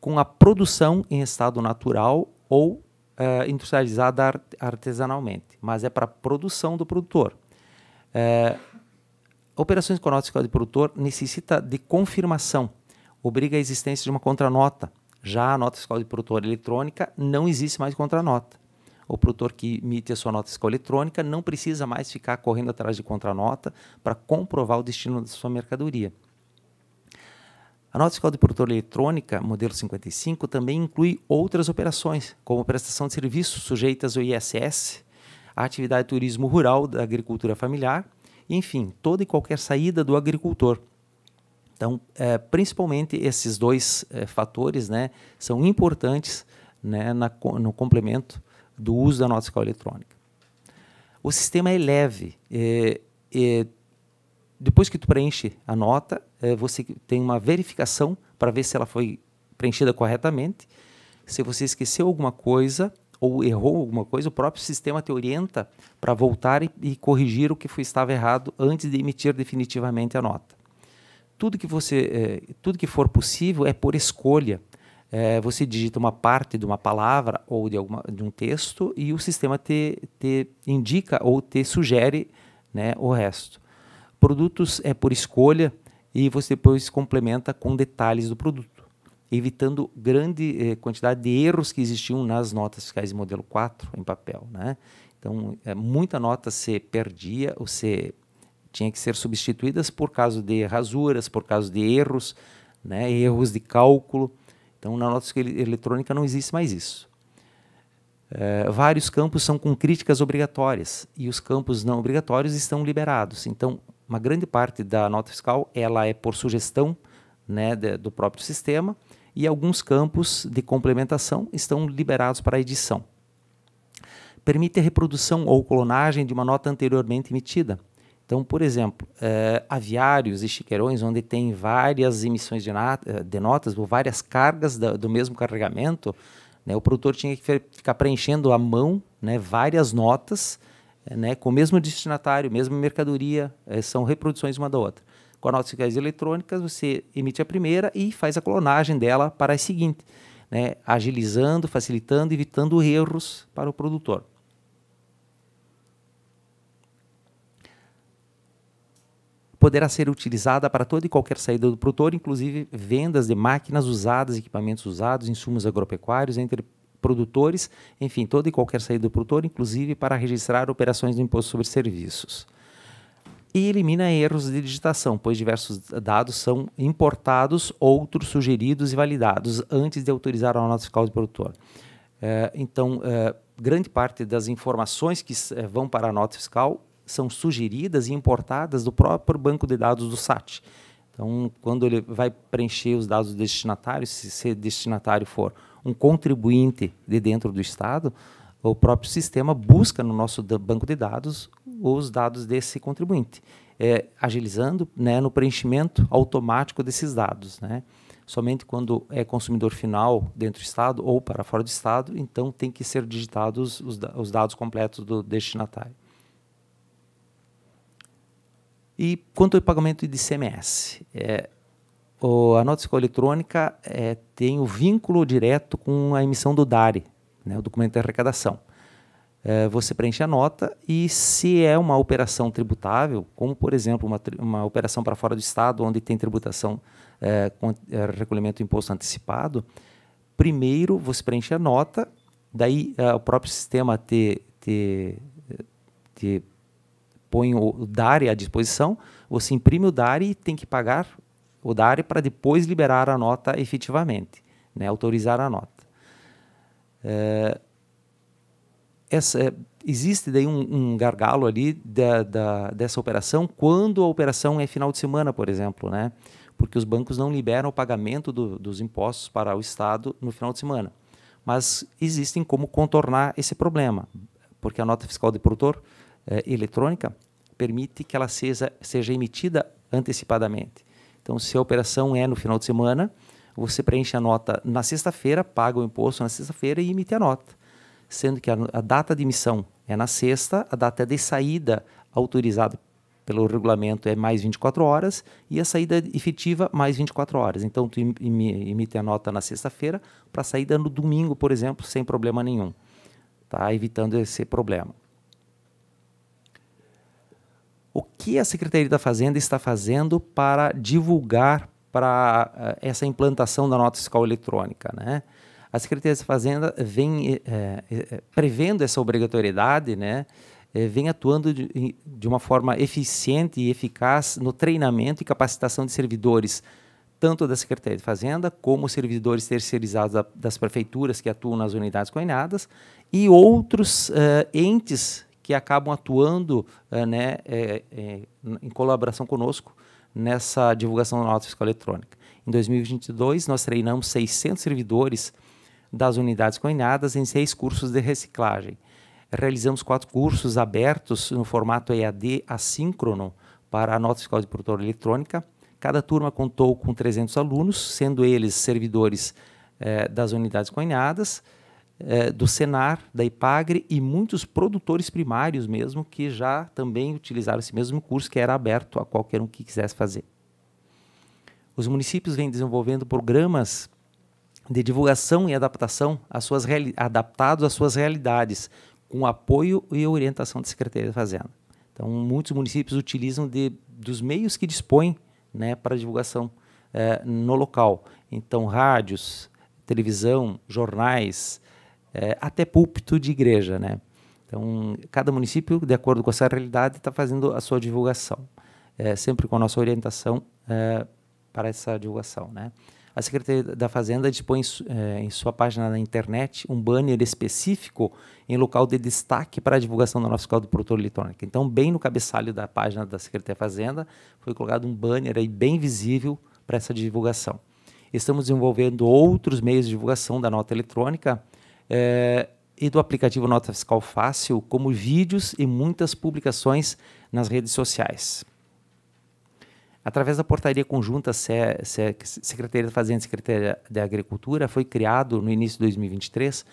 com a produção em estado natural ou eh, industrializada artesanalmente, mas é para a produção do produtor. Eh, operações com nota de produtor necessita de confirmação, obriga a existência de uma contranota. Já a nota fiscal de produtor eletrônica não existe mais contranota o produtor que emite a sua nota fiscal eletrônica não precisa mais ficar correndo atrás de contranota para comprovar o destino da sua mercadoria. A nota fiscal de produtor eletrônica, modelo 55, também inclui outras operações, como prestação de serviços sujeitas ao ISS, a atividade de turismo rural da agricultura familiar, enfim, toda e qualquer saída do agricultor. Então, é, principalmente esses dois é, fatores né, são importantes né, na, no complemento do uso da nota fiscal eletrônica. O sistema é leve. É, é, depois que tu preenche a nota, é, você tem uma verificação para ver se ela foi preenchida corretamente. Se você esqueceu alguma coisa ou errou alguma coisa, o próprio sistema te orienta para voltar e, e corrigir o que foi, estava errado antes de emitir definitivamente a nota. Tudo que você, é, tudo que for possível é por escolha é, você digita uma parte de uma palavra ou de, alguma, de um texto e o sistema te, te indica ou te sugere né, o resto. Produtos é por escolha e você depois complementa com detalhes do produto, evitando grande eh, quantidade de erros que existiam nas notas fiscais modelo 4 em papel. Né? Então, é, muita nota se perdia ou se tinha que ser substituídas por causa de rasuras, por causa de erros, né, erros de cálculo. Então, na nota eletrônica não existe mais isso. É, vários campos são com críticas obrigatórias e os campos não obrigatórios estão liberados. Então, uma grande parte da nota fiscal ela é por sugestão né, de, do próprio sistema e alguns campos de complementação estão liberados para edição. Permite a reprodução ou clonagem de uma nota anteriormente emitida, então, por exemplo, uh, aviários e chiqueirões, onde tem várias emissões de, eh, de notas ou várias cargas da, do mesmo carregamento, né, o produtor tinha que ficar preenchendo à mão né, várias notas né, com o mesmo destinatário, mesma mercadoria, eh, são reproduções uma da outra. Com as notas fiscais eletrônicas, você emite a primeira e faz a clonagem dela para a seguinte, né, agilizando, facilitando, evitando erros para o produtor. poderá ser utilizada para toda e qualquer saída do produtor, inclusive vendas de máquinas usadas, equipamentos usados, insumos agropecuários entre produtores, enfim, toda e qualquer saída do produtor, inclusive para registrar operações do imposto sobre serviços. E elimina erros de digitação, pois diversos dados são importados, outros sugeridos e validados antes de autorizar a nota fiscal do produtor. É, então, é, grande parte das informações que eh, vão para a nota fiscal são sugeridas e importadas do próprio banco de dados do SAT. Então, quando ele vai preencher os dados do destinatário, se esse destinatário for um contribuinte de dentro do Estado, o próprio sistema busca no nosso banco de dados os dados desse contribuinte, é, agilizando né, no preenchimento automático desses dados. Né? Somente quando é consumidor final dentro do Estado ou para fora do Estado, então tem que ser digitados os, os dados completos do destinatário. E quanto ao pagamento de CMS? é, o, a nota fiscal eletrônica é, tem o um vínculo direto com a emissão do DARE, né, o documento de arrecadação. É, você preenche a nota e se é uma operação tributável, como por exemplo uma, uma operação para fora do Estado, onde tem tributação é, com é, recolhimento de imposto antecipado, primeiro você preenche a nota, daí é, o próprio sistema te, te, te põe o DARE à disposição, você imprime o DARE e tem que pagar o DARE para depois liberar a nota efetivamente, né? autorizar a nota. É, essa, é, existe daí um, um gargalo ali da, da, dessa operação quando a operação é final de semana, por exemplo, né? porque os bancos não liberam o pagamento do, dos impostos para o Estado no final de semana. Mas existem como contornar esse problema, porque a nota fiscal de produtor eh, eletrônica permite que ela seja, seja emitida antecipadamente. Então, se a operação é no final de semana, você preenche a nota na sexta-feira, paga o imposto na sexta-feira e emite a nota. Sendo que a, a, data de emissão é na sexta, a data de saída autorizada pelo regulamento é mais 24 horas e a saída efetiva mais 24 horas. Então, tu emite a nota na sexta-feira para saída no domingo, por exemplo, sem problema nenhum. Tá evitando esse problema o que a Secretaria da Fazenda está fazendo para divulgar para eh, essa implantação da nota fiscal eletrônica, né? A Secretaria da Fazenda vem é, é, prevendo essa obrigatoriedade, né? É, vem atuando de, de uma forma eficiente e eficaz no treinamento e capacitação de servidores, tanto da Secretaria de Fazenda como servidores terceirizados da, das prefeituras que atuam nas unidades coenhadas, e outros entes que acabam atuando é, né, é, é, em colaboração conosco nessa divulgação da nota fiscal eletrônica. Em 2022, nós treinamos 600 servidores das unidades coinadas em seis cursos de reciclagem. Realizamos quatro cursos abertos no formato EAD assíncrono para a nota fiscal de produtora eletrônica. Cada turma contou com 300 alunos, sendo eles servidores eh, das unidades coinadas, é, do Senar, da IPAGRE e muitos produtores primários mesmo que já também utilizaram esse mesmo curso que era aberto a qualquer um que quisesse fazer. Os municípios vêm desenvolvendo programas de divulgação e adaptação às suas adaptados às suas realidades, com apoio e orientação da Secretaria da Fazenda. Então, muitos municípios utilizam de, dos meios que dispõem né, para divulgação é, no local. Então, rádios, televisão, jornais, é, até púlpito de igreja, né? Então, cada município, de acordo com essa realidade, está fazendo a sua divulgação, é, sempre com a nossa orientação é, para essa divulgação, né? A Secretaria da Fazenda dispõe em é, sua página na internet um banner específico em local de destaque para a divulgação da nossa escola do produtor eletrônico. Então, bem no cabeçalho da página da Secretaria da Fazenda, foi colocado um banner aí bem visível para essa divulgação. Estamos desenvolvendo outros meios de divulgação da nota eletrônica, é, e do aplicativo Nota Fiscal Fácil, como vídeos e muitas publicações nas redes sociais. Através da portaria conjunta Secretaria da Fazenda e Secretaria da Agricultura, foi criado, no início de 2023,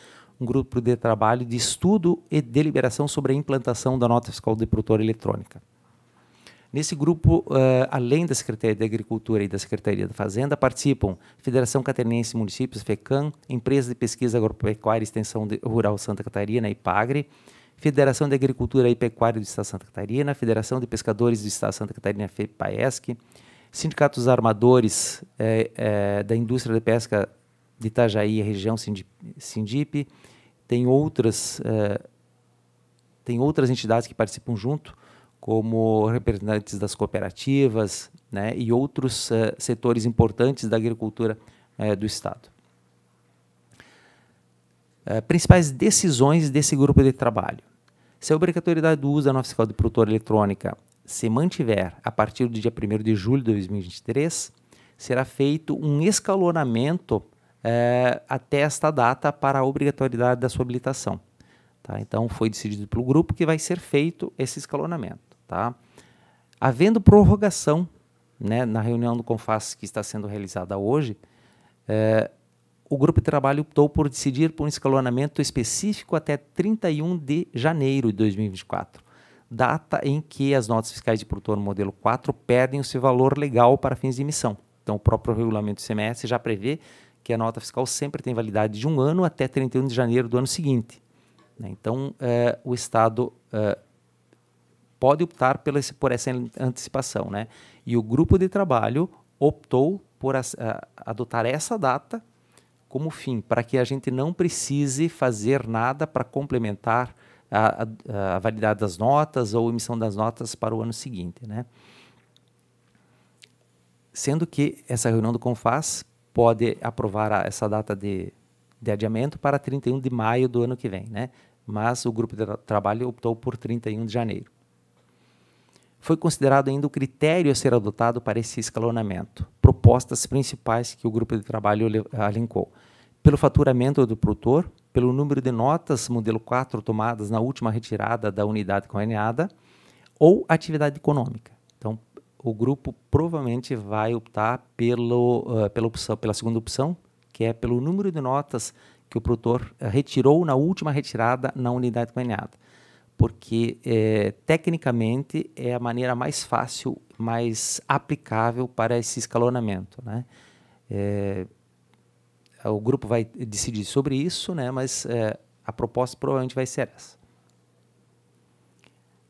um grupo de trabalho de estudo e deliberação sobre a implantação da nota fiscal de produtor eletrônica. Nesse grupo, uh, além da Secretaria de Agricultura e da Secretaria da Fazenda, participam Federação Catarinense Municípios, FECAM, Empresa de Pesquisa Agropecuária e Extensão Rural Santa Catarina, IPAGRE, Federação de Agricultura e Pecuária do Estado de Santa Catarina, Federação de Pescadores do Estado de Santa Catarina, FEPAESC, Sindicatos Armadores eh, eh, da Indústria de Pesca de Itajaí, região Sindip, tem outras, tem outras entidades que participam junto, como representantes das cooperativas né, e outros uh, setores importantes da agricultura uh, do Estado. Uh, principais decisões desse grupo de trabalho. Se a obrigatoriedade do uso da nova fiscal de produtora eletrônica se mantiver a partir do dia 1 de julho de 2023, será feito um escalonamento até esta data para a obrigatoriedade da sua habilitação. Tá? Então, foi decidido pelo grupo que vai ser feito esse escalonamento. Tá? Havendo prorrogação né, na reunião do CONFAS que está sendo realizada hoje, é, o grupo de trabalho optou por decidir por um escalonamento específico até 31 de janeiro de 2024, data em que as notas fiscais de produtor modelo 4 perdem o seu valor legal para fins de emissão. Então, o próprio regulamento do CMS já prevê que a nota fiscal sempre tem validade de um ano até 31 de janeiro do ano seguinte. Né? Então, eh, o Estado eh, pode optar por essa antecipação. Né? E o grupo de trabalho optou por a, a, adotar essa data como fim, para que a gente não precise fazer nada para complementar a, a, a validade das notas ou emissão das notas para o ano seguinte. Né? Sendo que essa reunião do CONFAS pode aprovar a, essa data de, de adiamento para 31 de maio do ano que vem, né? mas o grupo de tra trabalho optou por 31 de janeiro foi considerado ainda o critério a ser adotado para esse escalonamento, propostas principais que o grupo de trabalho alinhou: pelo faturamento do produtor, pelo número de notas modelo 4 tomadas na última retirada da unidade conveniada, ou atividade econômica. Então, o grupo provavelmente vai optar pelo, uh, pela, opção, pela segunda opção, que é pelo número de notas que o produtor ah, retirou na última retirada na unidade conveniada porque é, tecnicamente é a maneira mais fácil, mais aplicável para esse escalonamento. Né? É, o grupo vai decidir sobre isso, né? mas é, a proposta provavelmente vai ser essa.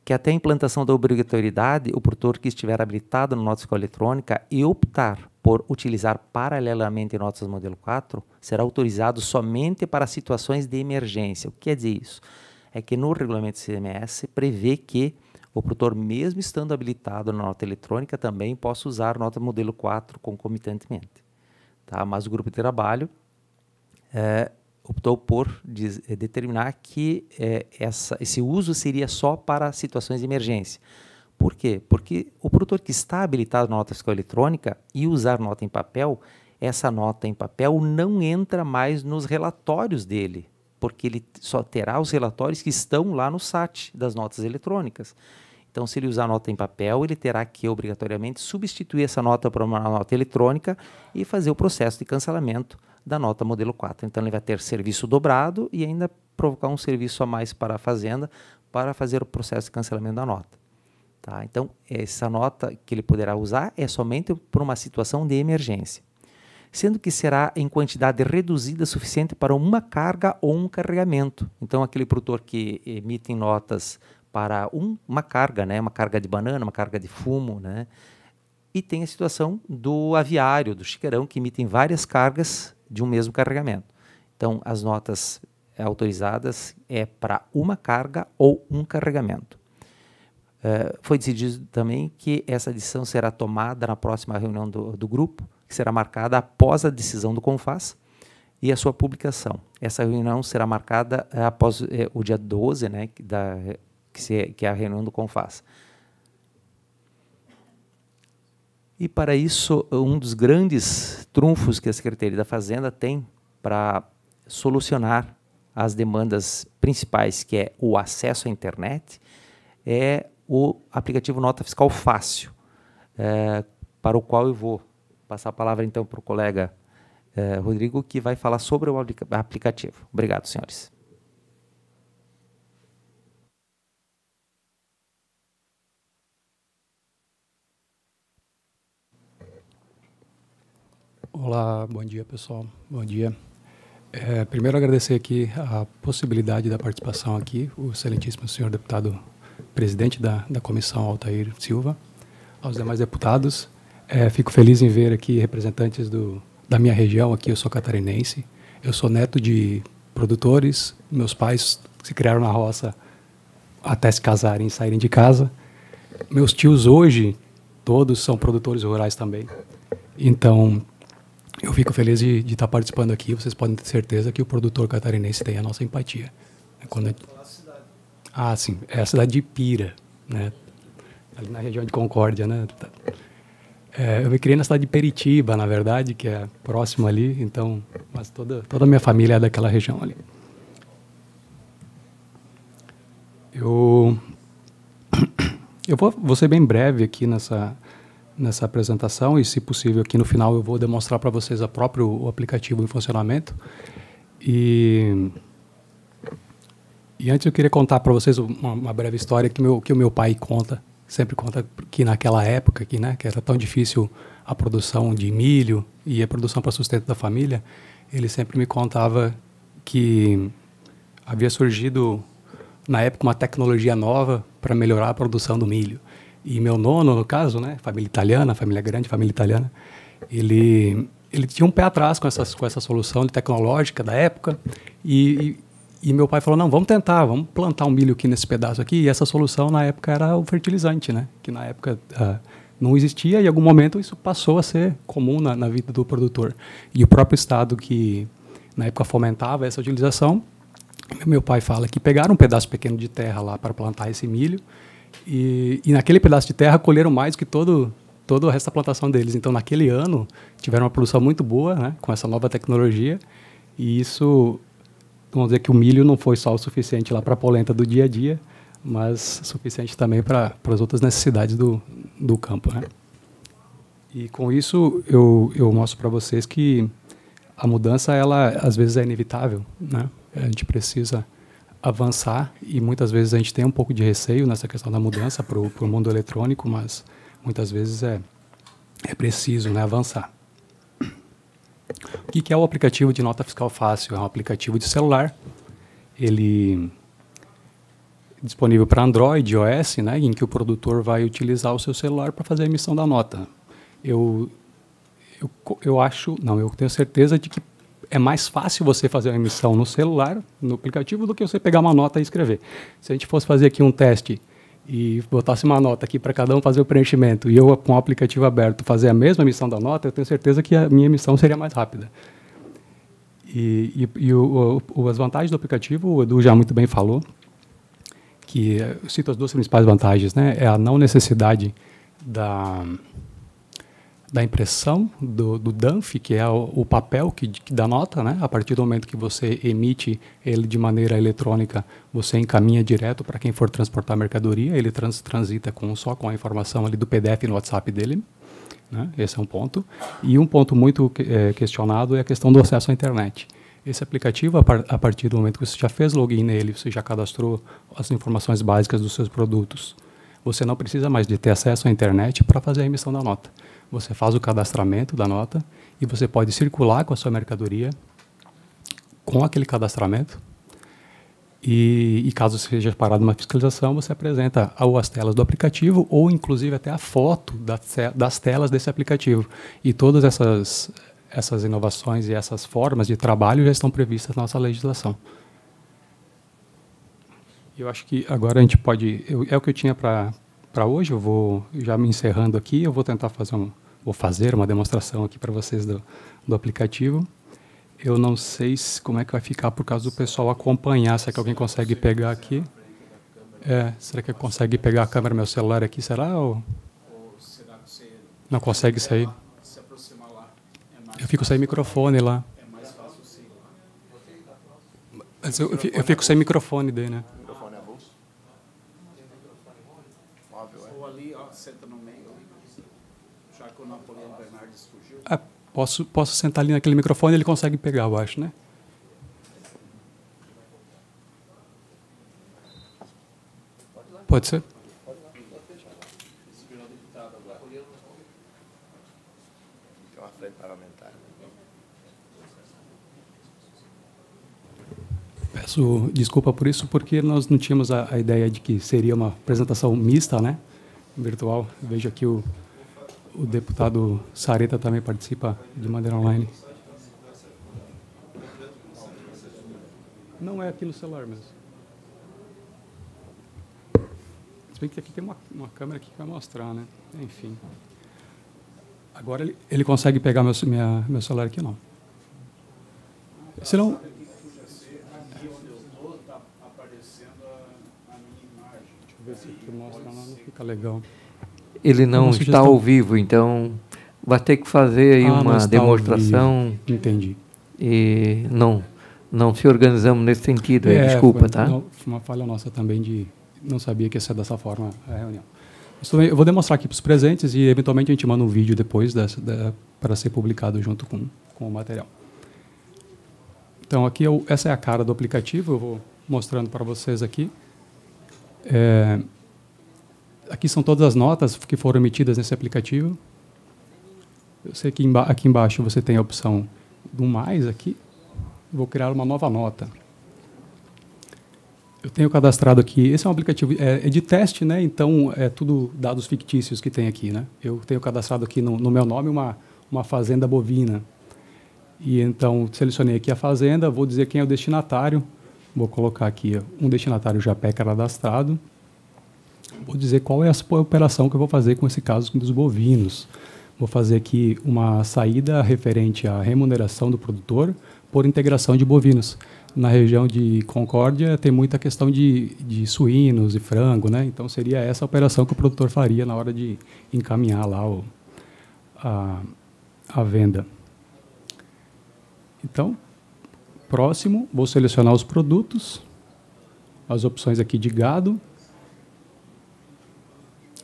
Que até a implantação da obrigatoriedade, o produtor que estiver habilitado no nota fiscal eletrônica e optar por utilizar paralelamente notas modelo 4 será autorizado somente para situações de emergência. O que quer dizer isso? é que no regulamento CMS prevê que o produtor, mesmo estando habilitado na nota eletrônica, também possa usar nota modelo 4 concomitantemente. Tá? Mas o grupo de trabalho é, optou por diz, é, determinar que é, essa, esse uso seria só para situações de emergência. Por quê? Porque o produtor que está habilitado na nota fiscal eletrônica e usar nota em papel, essa nota em papel não entra mais nos relatórios dele porque ele só terá os relatórios que estão lá no SAT das notas eletrônicas. Então, se ele usar nota em papel, ele terá que obrigatoriamente substituir essa nota por uma nota eletrônica e fazer o processo de cancelamento da nota modelo 4. Então, ele vai ter serviço dobrado e ainda provocar um serviço a mais para a Fazenda para fazer o processo de cancelamento da nota. Tá? Então, essa nota que ele poderá usar é somente por uma situação de emergência sendo que será em quantidade reduzida suficiente para uma carga ou um carregamento. Então, aquele produtor que emite notas para um, uma carga, né, uma carga de banana, uma carga de fumo, né, e tem a situação do aviário, do chiqueirão, que emitem várias cargas de um mesmo carregamento. Então, as notas autorizadas é para uma carga ou um carregamento. É, foi decidido também que essa decisão será tomada na próxima reunião do, do, grupo, que será marcada após a decisão do CONFAS e a sua publicação. Essa reunião será marcada é, após é, o dia 12, né, que, da, que, se, que é a reunião do CONFAS. E para isso, um dos grandes trunfos que a Secretaria da Fazenda tem para solucionar as demandas principais, que é o acesso à internet, é o aplicativo Nota Fiscal Fácil, é, para o qual eu vou passar a palavra então para o colega é, Rodrigo, que vai falar sobre o aplicativo. Obrigado, senhores. Olá, bom dia pessoal, bom dia. É, primeiro agradecer aqui a possibilidade da participação aqui, o excelentíssimo senhor deputado presidente da, da comissão, Altair Silva, aos demais deputados. É, fico feliz em ver aqui representantes do, da minha região, aqui eu sou catarinense, eu sou neto de produtores, meus pais se criaram na roça até se casarem e saírem de casa. Meus tios hoje, todos são produtores rurais também. Então, eu fico feliz de, de estar participando aqui. Vocês podem ter certeza que o produtor catarinense tem a nossa empatia. É quando ah, sim. É a cidade de Pira, né? Ali na região de Concórdia, né? É, eu me criei na cidade de Peritiba, na verdade, que é próximo ali, então, mas toda toda a minha família é daquela região ali. Eu eu vou, vou ser bem breve aqui nessa nessa apresentação e, se possível, aqui no final eu vou demonstrar para vocês a próprio o aplicativo em funcionamento e e antes eu queria contar para vocês uma, uma, breve história que, meu, que o meu pai conta, sempre conta que naquela época que, né, que era tão difícil a produção de milho e a produção para sustento da família, ele sempre me contava que havia surgido na época uma tecnologia nova para melhorar a produção do milho. E meu nono, no caso, né, família italiana, família grande, família italiana, ele ele tinha um pé atrás com, essa com essa solução tecnológica da época e, e e meu pai falou: não, vamos tentar, vamos plantar um milho aqui nesse pedaço aqui. E essa solução na época era o fertilizante, né? Que na época uh, não existia e em algum momento isso passou a ser comum na, na, vida do produtor. E o próprio Estado que na época fomentava essa utilização, meu pai fala que pegaram um pedaço pequeno de terra lá para plantar esse milho e, e naquele pedaço de terra colheram mais que todo todo o resto da plantação deles. Então naquele ano tiveram uma produção muito boa, né? Com essa nova tecnologia e isso vamos dizer que o milho não foi só o suficiente lá para a polenta do dia a dia, mas suficiente também para as outras necessidades do, do campo. Né? E com isso eu, eu mostro para vocês que a mudança ela às vezes é inevitável, né? A gente precisa avançar e muitas vezes a gente tem um pouco de receio nessa questão da mudança para o mundo eletrônico, mas muitas vezes é é preciso né, avançar. O que, é o aplicativo de nota fiscal fácil? É um aplicativo de celular. Ele é disponível para Android, iOS, né, em que o produtor vai utilizar o seu celular para fazer a emissão da nota. Eu, eu, eu acho, não, eu tenho certeza de que é mais fácil você fazer a emissão no celular, no aplicativo, do que você pegar uma nota e escrever. Se a gente fosse fazer aqui um teste e botasse uma nota aqui para cada um fazer o preenchimento e eu, com o aplicativo aberto, fazer a mesma emissão da nota, eu tenho certeza que a minha emissão seria mais rápida. E, e, e o, o, as vantagens do aplicativo, o Edu já muito bem falou, que eu cito as duas principais vantagens, né? É a não necessidade da, da impressão do, do DANF, que é o, o papel que, que, dá nota, né? A partir do momento que você emite ele de maneira eletrônica, você encaminha direto para quem for transportar mercadoria. Ele trans, transita com, só com a informação ali do PDF no WhatsApp dele. Né? Esse é um ponto. E um ponto muito é, questionado é a questão do acesso à internet. Esse aplicativo, a, par, a partir do momento que você já fez login nele, você já cadastrou as informações básicas dos seus produtos, você não precisa mais de ter acesso à internet para fazer a emissão da nota. Você faz o cadastramento da nota e você pode circular com a sua mercadoria com aquele cadastramento. E, e caso seja parado uma fiscalização, você apresenta ou as telas do aplicativo ou inclusive até a foto das telas desse aplicativo. E todas essas, essas inovações e essas formas de trabalho já estão previstas na nossa legislação. Eu acho que agora a gente pode. Eu, é o que eu tinha para para hoje. Eu vou já me encerrando aqui. Eu vou tentar fazer um, vou fazer uma demonstração aqui para vocês do, do aplicativo. Eu não sei se, como é que vai ficar por causa do pessoal acompanhar. Será que alguém consegue pegar aqui? É, será que consegue pegar a câmera meu celular aqui? Será? Ou... Não consegue sair? Eu fico sem microfone lá. Mas eu, eu fico sem microfone dele, né? Posso, posso sentar ali naquele microfone, ele consegue pegar, eu acho, né? Pode ser? Peço desculpa por isso, porque nós não tínhamos a, a ideia de que seria uma apresentação mista, né? Virtual. Vejo aqui o o deputado Sareta também participa de maneira online. Não é aqui no celular mesmo. Se bem que aqui tem uma, uma câmera que vai mostrar, né? Enfim. Agora ele, ele consegue pegar meu, minha, meu celular aqui não. Se não. Deixa eu ver se aqui mostra não fica legal ele não está ao vivo, então vai ter que fazer aí ah, uma tá demonstração. Entendi. E não, não se organizamos nesse sentido. É, Desculpa, foi, tá? Não, foi uma falha nossa também de não sabia que ia ser dessa forma a reunião. Eu vou demonstrar aqui para os presentes e eventualmente a gente manda um vídeo depois dessa, da, para ser publicado junto com, com o material. Então aqui eu, é essa é a cara do aplicativo. Eu vou mostrando para vocês aqui. É, Aqui são todas as notas que foram emitidas nesse aplicativo. Eu sei que aqui embaixo você tem a opção do mais aqui. Vou criar uma nova nota. Eu tenho cadastrado aqui. Esse é um aplicativo é, é, de teste, né? Então é tudo dados fictícios que tem aqui, né? Eu tenho cadastrado aqui no, no meu nome uma uma fazenda bovina. E então selecionei aqui a fazenda. Vou dizer quem é o destinatário. Vou colocar aqui um destinatário já pré-cadastrado vou dizer qual é a operação que eu vou fazer com esse caso dos bovinos. Vou fazer aqui uma saída referente à remuneração do produtor por integração de bovinos. Na região de Concórdia tem muita questão de, de suínos e frango, né? Então seria essa a operação que o produtor faria na hora de encaminhar lá o, a, a venda. Então, próximo, vou selecionar os produtos, as opções aqui de gado,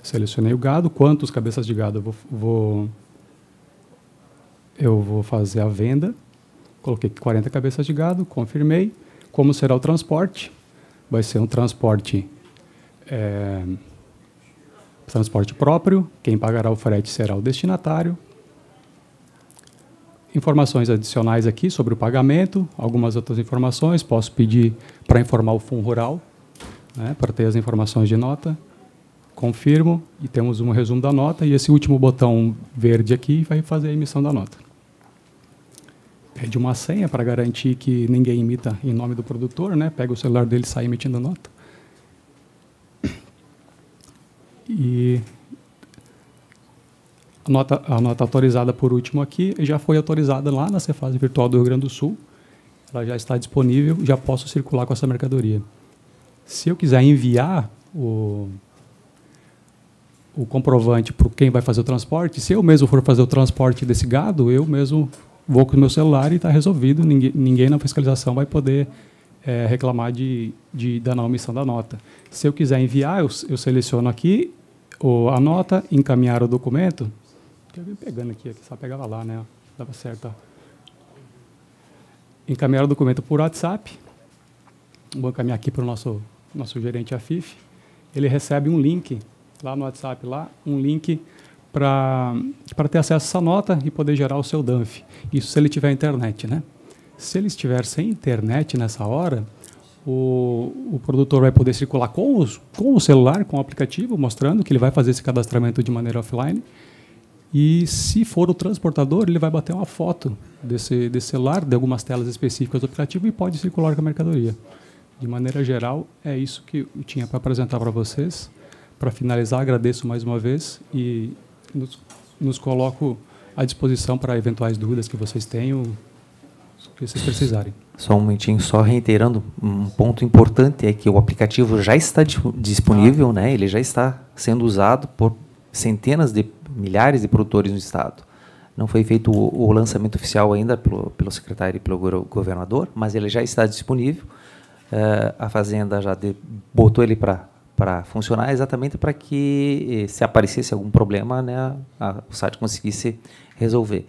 Selecionei o gado, quantos cabeças de gado eu vou, vou eu vou fazer a venda. Coloquei 40 cabeças de gado, confirmei. Como será o transporte? Vai ser um transporte é, transporte próprio. Quem pagará o frete será o destinatário. Informações adicionais aqui sobre o pagamento, algumas outras informações. Posso pedir para informar o fundo rural, né, para ter as informações de nota confirmo e temos um resumo da nota e esse último botão verde aqui vai fazer a emissão da nota. Pede uma senha para garantir que ninguém imita em nome do produtor, né? Pega o celular dele e sai emitindo a nota. E a nota, a nota autorizada por último aqui já foi autorizada lá na Cefase Virtual do Rio Grande do Sul. Ela já está disponível, já posso circular com essa mercadoria. Se eu quiser enviar o, o comprovante para quem vai fazer o transporte, se eu mesmo for fazer o transporte desse gado, eu mesmo vou com o meu celular e está resolvido. Ninguém, ninguém, na fiscalização vai poder é, reclamar de, de, da não omissão da nota. Se eu quiser enviar, eu, eu seleciono aqui o, a nota, encaminhar o documento. Eu vim pegando aqui, aqui só pegava lá, né? Dava certo. Encaminhar o documento por WhatsApp. Vou encaminhar aqui para o nosso, nosso gerente AFIF. Ele recebe um link lá no WhatsApp lá um link para ter acesso a essa nota e poder gerar o seu DANF. Isso se ele tiver internet, né? Se ele estiver sem internet nessa hora, o, o produtor vai poder circular com, os, com o celular, com o aplicativo, mostrando que ele vai fazer esse cadastramento de maneira offline. E se for o transportador, ele vai bater uma foto desse, desse celular, de algumas telas específicas do aplicativo e pode circular com a mercadoria. De maneira geral, é isso que eu tinha para apresentar para vocês para finalizar, agradeço mais uma vez e nos, nos coloco à disposição para eventuais dúvidas que vocês tenham, que vocês precisarem. Só um momentinho, só reiterando, um ponto importante é que o aplicativo já está disponível, ah. né? ele já está sendo usado por centenas de milhares de produtores no estado. Não foi feito o, o lançamento oficial ainda pelo, pelo secretário e pelo governador, mas ele já está disponível. Uh, a Fazenda já de, botou ele para para funcionar exatamente para que eh, se aparecesse algum problema, né, a, o site conseguisse resolver.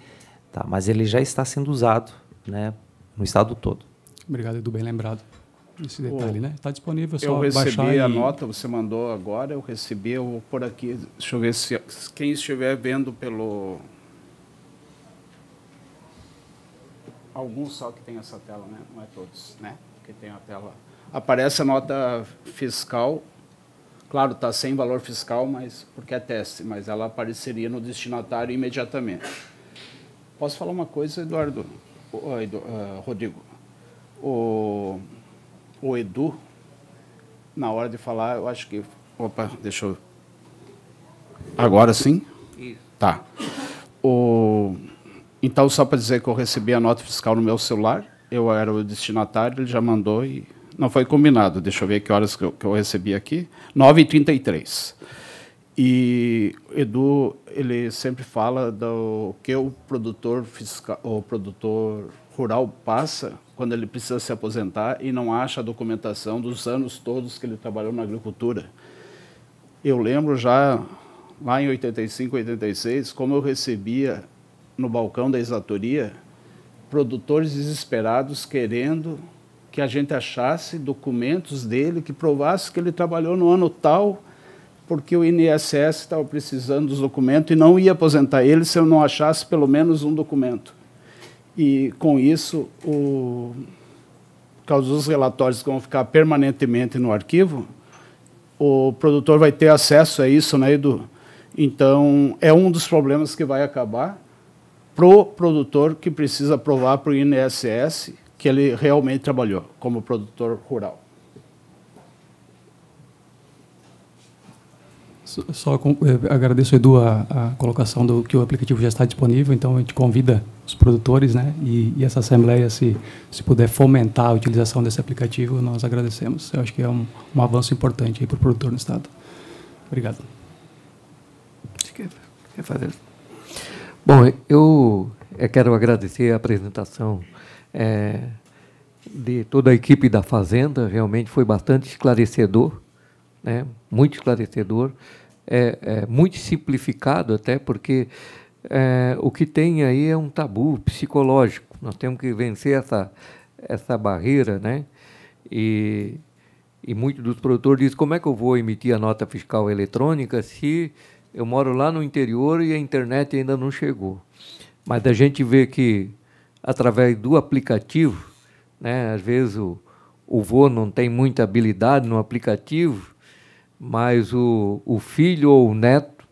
Tá, mas ele já está sendo usado, né, no estado todo. Obrigado, Edu, bem lembrado esse detalhe, oh, né? Está disponível é só Eu recebi a e... nota, você mandou agora, eu recebi, eu vou por aqui, deixa eu ver se quem estiver vendo pelo alguns só que tem essa tela, né? Não é todos, né? Que tem a tela. Aparece a nota fiscal Claro, está sem valor fiscal, mas porque é teste, mas ela apareceria no destinatário imediatamente. Posso falar uma coisa, Eduardo? Edu, uh, Rodrigo, o, o Edu, na hora de falar, eu acho que. Opa, deixa eu. Agora sim? Isso. Tá. O, então, só para dizer que eu recebi a nota fiscal no meu celular, eu era o destinatário, ele já mandou e não foi combinado. Deixa eu ver que horas que eu, que eu recebi aqui. 9h33. E Edu, ele sempre fala do que o produtor fiscal, o produtor rural passa quando ele precisa se aposentar e não acha a documentação dos anos todos que ele trabalhou na agricultura. Eu lembro já lá em 85, 86, como eu recebia no balcão da exatoria produtores desesperados querendo que a gente achasse documentos dele que provasse que ele trabalhou no ano tal, porque o INSS estava precisando dos documentos e não ia aposentar ele se eu não achasse pelo menos um documento. E com isso, o, por causa dos relatórios que vão ficar permanentemente no arquivo, o produtor vai ter acesso a isso, né, Edu? Então, é um dos problemas que vai acabar pro produtor que precisa provar para o INSS que ele realmente trabalhou como produtor rural. Só com, eh, agradeço, Edu, a, a, colocação do que o aplicativo já está disponível, então a gente convida os produtores né, e, e, essa Assembleia, se, se puder fomentar a utilização desse aplicativo, nós agradecemos. Eu acho que é um, um avanço importante para o produtor no Estado. Obrigado. Quer, é, quer fazer? Bom, eu quero agradecer a apresentação é, de toda a equipe da Fazenda, realmente foi bastante esclarecedor, né? muito esclarecedor, é, é muito simplificado até, porque é, o que tem aí é um tabu psicológico. Nós temos que vencer essa, essa barreira, né? E, e muitos dos produtores dizem, como é que eu vou emitir a nota fiscal eletrônica se eu moro lá no interior e a internet ainda não chegou? Mas a gente vê que através do aplicativo. Né? Às vezes o, o vô não tem muita habilidade no aplicativo, mas o, o filho ou o neto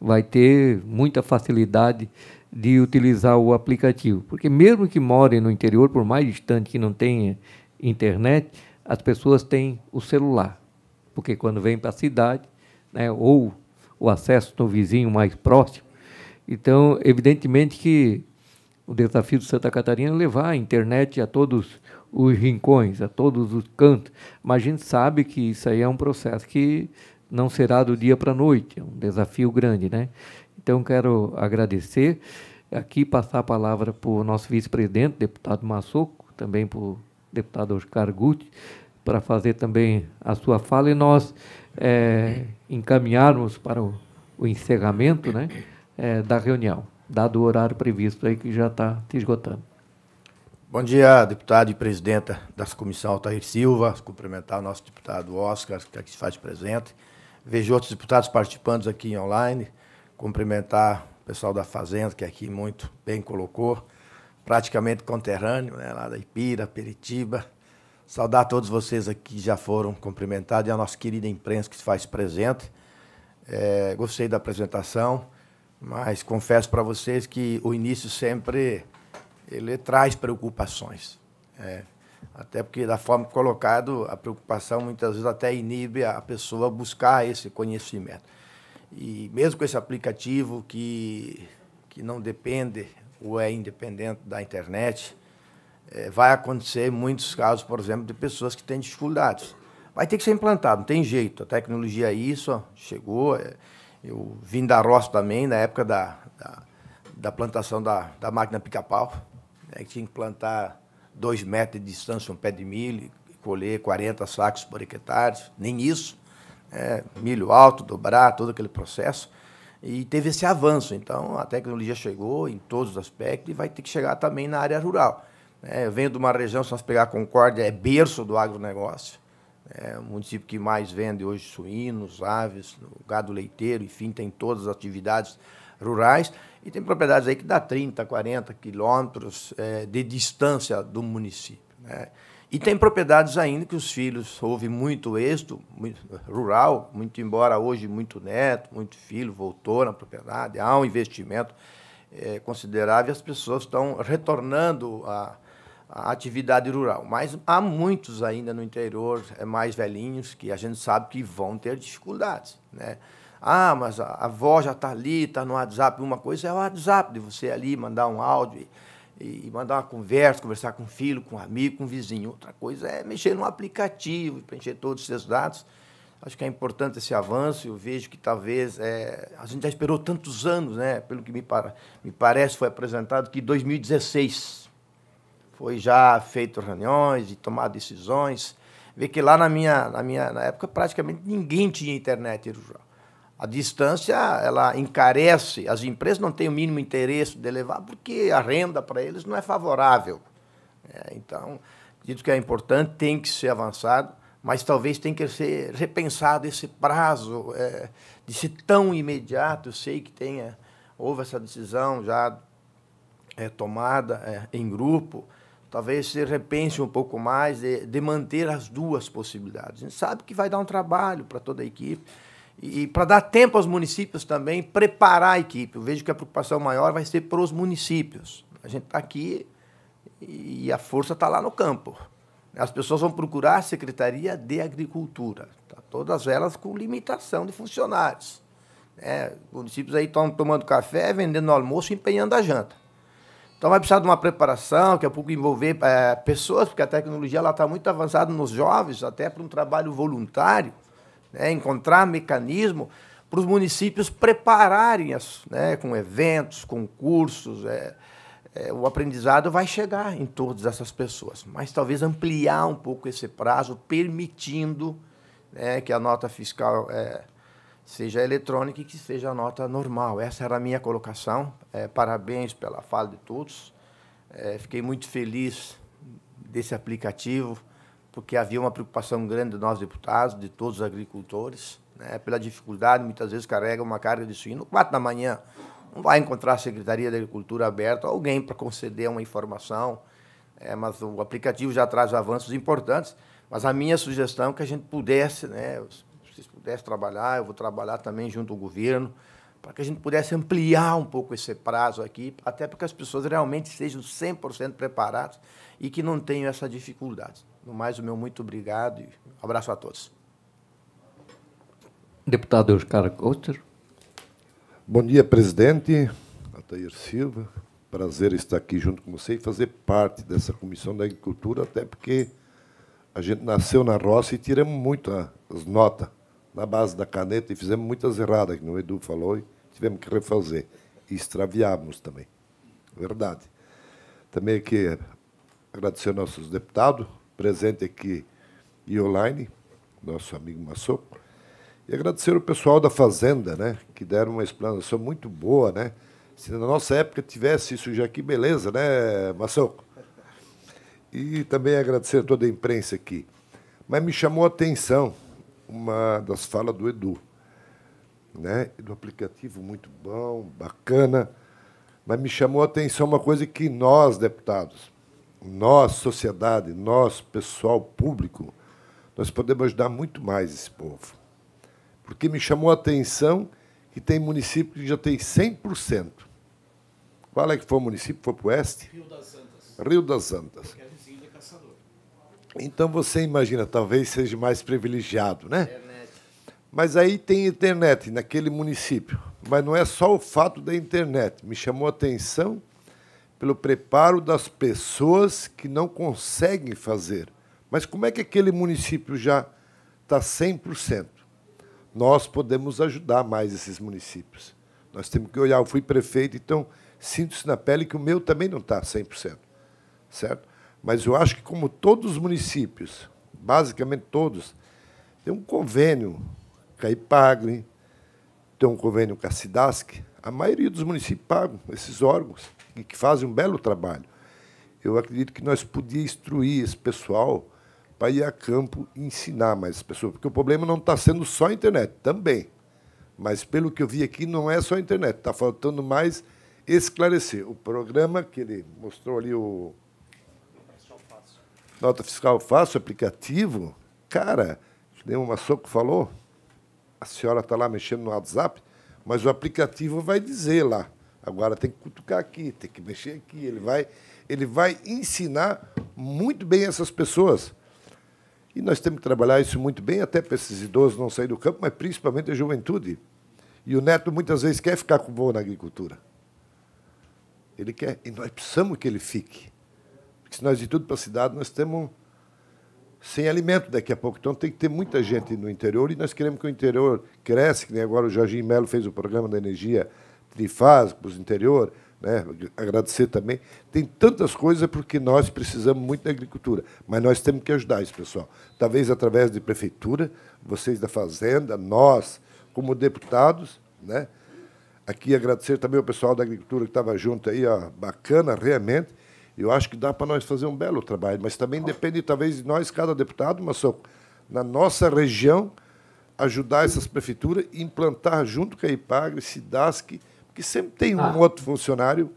vai ter muita facilidade de utilizar o aplicativo. Porque mesmo que morem no interior, por mais distante que não tenha internet, as pessoas têm o celular. Porque quando vem para a cidade, né, ou o acesso do vizinho mais próximo, então, evidentemente que o desafio de Santa Catarina é levar a internet a todos os rincões, a todos os cantos. Mas a gente sabe que isso aí é um processo que não será do dia para a noite, é um desafio grande, né? Então quero agradecer aqui passar a palavra para o nosso vice-presidente, deputado Massoco, também para o deputado Oscar Guti, para fazer também a sua fala e nós é, encaminharmos para o, o encerramento né, é, da reunião dado o horário previsto aí que já está esgotando. Bom dia, deputado e presidenta da comissão Altair Silva, cumprimentar o nosso deputado Oscar, que aqui se faz presente. Vejo outros deputados participando aqui online, cumprimentar o pessoal da Fazenda, que aqui muito bem colocou, praticamente conterrâneo, né, lá da Ipira, Peritiba. Saudar todos vocês aqui que já foram cumprimentados e a nossa querida imprensa que se faz presente. É, gostei da apresentação mas confesso para vocês que o início sempre ele traz preocupações. É. Até porque, da forma colocado, a preocupação muitas vezes até inibe a pessoa buscar esse conhecimento. E mesmo com esse aplicativo que, que não depende ou é independente da internet, é, vai acontecer muitos casos, por exemplo, de pessoas que têm dificuldades. Vai ter que ser implantado, não tem jeito. A tecnologia é isso, chegou. É, eu vim da roça também, na época da, da, da plantação da, da máquina pica-pau, né, que tinha que plantar dois metros de distância um pé de milho, colher 40 sacos por hectare, nem isso. Né, milho alto, dobrar, todo aquele processo. E teve esse avanço. Então, a tecnologia chegou em todos os aspectos e vai ter que chegar também na área rural. Né. eu venho de uma região, se nós pegar a Concórdia, é berço do agronegócio. É o município que mais vende hoje suínos, aves, gado leiteiro, enfim, tem todas as atividades rurais. E tem propriedades aí que dá 30, 40 quilômetros é, de distância do município. Né? E tem propriedades ainda que os filhos, houve muito êxito muito, rural, muito embora hoje muito neto, muito filho voltou na propriedade, há um investimento é, considerável e as pessoas estão retornando a a atividade rural. Mas há muitos ainda no interior, é, mais velhinhos, que a gente sabe que vão ter dificuldades. Né? Ah, mas a avó já está ali, está no WhatsApp. Uma coisa é o WhatsApp, de você ali mandar um áudio e, e mandar uma conversa, conversar com o filho, com o amigo, com o vizinho. Outra coisa é mexer no aplicativo, preencher todos os seus dados. Acho que é importante esse avanço. Eu vejo que talvez é, a gente já esperou tantos anos, né? Pelo que me, para, me parece foi apresentado que 2016 foi já feito reuniões e tomar decisões. Vê que lá na minha, na minha na época praticamente ninguém tinha internet A distância ela encarece, as empresas não têm o mínimo interesse de levar porque a renda para eles não é favorável. É, então, dito que é importante, tem que ser avançado, mas talvez tenha que ser repensado esse prazo é, de ser tão imediato. Eu sei que tenha, houve essa decisão já é, tomada é, em grupo, talvez se repense um pouco mais de, de manter as duas possibilidades. A gente sabe que vai dar um trabalho para toda a equipe e, e para dar tempo aos municípios também preparar a equipe. Eu vejo que a preocupação maior vai ser para os municípios. A gente está aqui e a força está lá no campo. As pessoas vão procurar a Secretaria de Agricultura, tá? todas elas com limitação de funcionários. Né? Municípios aí estão tomando café, vendendo almoço e empenhando a janta. Então vai precisar de uma preparação, daqui a é pouco envolver é, pessoas, porque a tecnologia está muito avançada nos jovens, até para um trabalho voluntário, né? encontrar mecanismo para os municípios prepararem as, né? com eventos, concursos. É, é, o aprendizado vai chegar em todas essas pessoas, mas talvez ampliar um pouco esse prazo, permitindo né, que a nota fiscal é, seja eletrônica e que seja a nota normal. Essa era a minha colocação. É, parabéns pela fala de todos. É, fiquei muito feliz desse aplicativo, porque havia uma preocupação grande de nós deputados, de todos os agricultores, né, pela dificuldade, muitas vezes carrega uma carga de suíno. Quatro da manhã, não vai encontrar a Secretaria da Agricultura aberta, alguém para conceder uma informação, é, mas o aplicativo já traz avanços importantes. Mas a minha sugestão é que a gente pudesse, né, vocês pudessem trabalhar, eu vou trabalhar também junto ao governo, para que a gente pudesse ampliar um pouco esse prazo aqui, até para que as pessoas realmente sejam 100% preparadas e que não tenham essa dificuldade. No mais, o meu muito obrigado e um abraço a todos. Deputado Oscar Coster. Bom dia, presidente. Altair Silva. Prazer estar aqui junto com você e fazer parte dessa comissão da agricultura, até porque a gente nasceu na roça e tiramos muito ah, as notas na base da caneta e fizemos muitas erradas, como o Edu falou, e tivemos que refazer. E extraviámos também. Verdade. Também aqui agradecer nossos deputados, presente aqui e online, nosso amigo Massouco, e agradecer o pessoal da Fazenda, né, que deram uma explanação muito boa, né? Se na nossa época tivesse isso já aqui, beleza, né, Massouco? E também agradecer toda a imprensa aqui. Mas me chamou a atenção uma das falas do Edu, né? do aplicativo muito bom, bacana, mas me chamou a atenção uma coisa que nós, deputados, nós, sociedade, nós, pessoal público, nós podemos ajudar muito mais esse povo. Porque me chamou a atenção que tem município que já tem 100%. Qual é que foi o município? Foi para o oeste? Rio das Antas. Rio das Antas. Então você imagina, talvez seja mais privilegiado, né? Internet. Mas aí tem internet naquele município. Mas não é só o fato da internet. Me chamou a atenção pelo preparo das pessoas que não conseguem fazer. Mas como é que aquele município já está 100%? Nós podemos ajudar mais esses municípios. Nós temos que olhar. Eu fui prefeito, então sinto-se na pele que o meu também não está 100%. Certo? Mas eu acho que, como todos os municípios, basicamente todos, tem um convênio com a IPAGRE, tem um convênio com a SIDASC, a maioria dos municípios pagam esses órgãos e que fazem um belo trabalho. Eu acredito que nós podíamos instruir esse pessoal para ir a campo e ensinar mais as pessoas, porque o problema não está sendo só a internet, também. Mas, pelo que eu vi aqui, não é só a internet, está faltando mais esclarecer. O programa que ele mostrou ali, o nota fiscal, fácil, aplicativo. Cara, nem uma soco falou, a senhora está lá mexendo no WhatsApp, mas o aplicativo vai dizer lá. Agora tem que cutucar aqui, tem que mexer aqui. Ele vai, ele vai ensinar muito bem essas pessoas. E nós temos que trabalhar isso muito bem, até para esses idosos não saírem do campo, mas principalmente a juventude. E o neto muitas vezes quer ficar com o vô na agricultura. Ele quer, e nós precisamos que ele fique se nós de tudo para a cidade, nós temos sem alimento daqui a pouco. Então tem que ter muita gente no interior e nós queremos que o interior cresça, que nem agora o Jorginho Melo fez o programa da energia trifásica para o interior, né? agradecer também. Tem tantas coisas porque nós precisamos muito da agricultura, mas nós temos que ajudar esse pessoal. Talvez através de prefeitura, vocês da Fazenda, nós, como deputados, né? Aqui agradecer também o pessoal da agricultura que estava junto aí, ó, bacana realmente. Eu acho que dá para nós fazer um belo trabalho, mas também depende, talvez, de nós, cada deputado, mas só na nossa região, ajudar essas prefeituras e implantar junto com a IPAGRE, SIDASC, porque sempre tem um ah. outro funcionário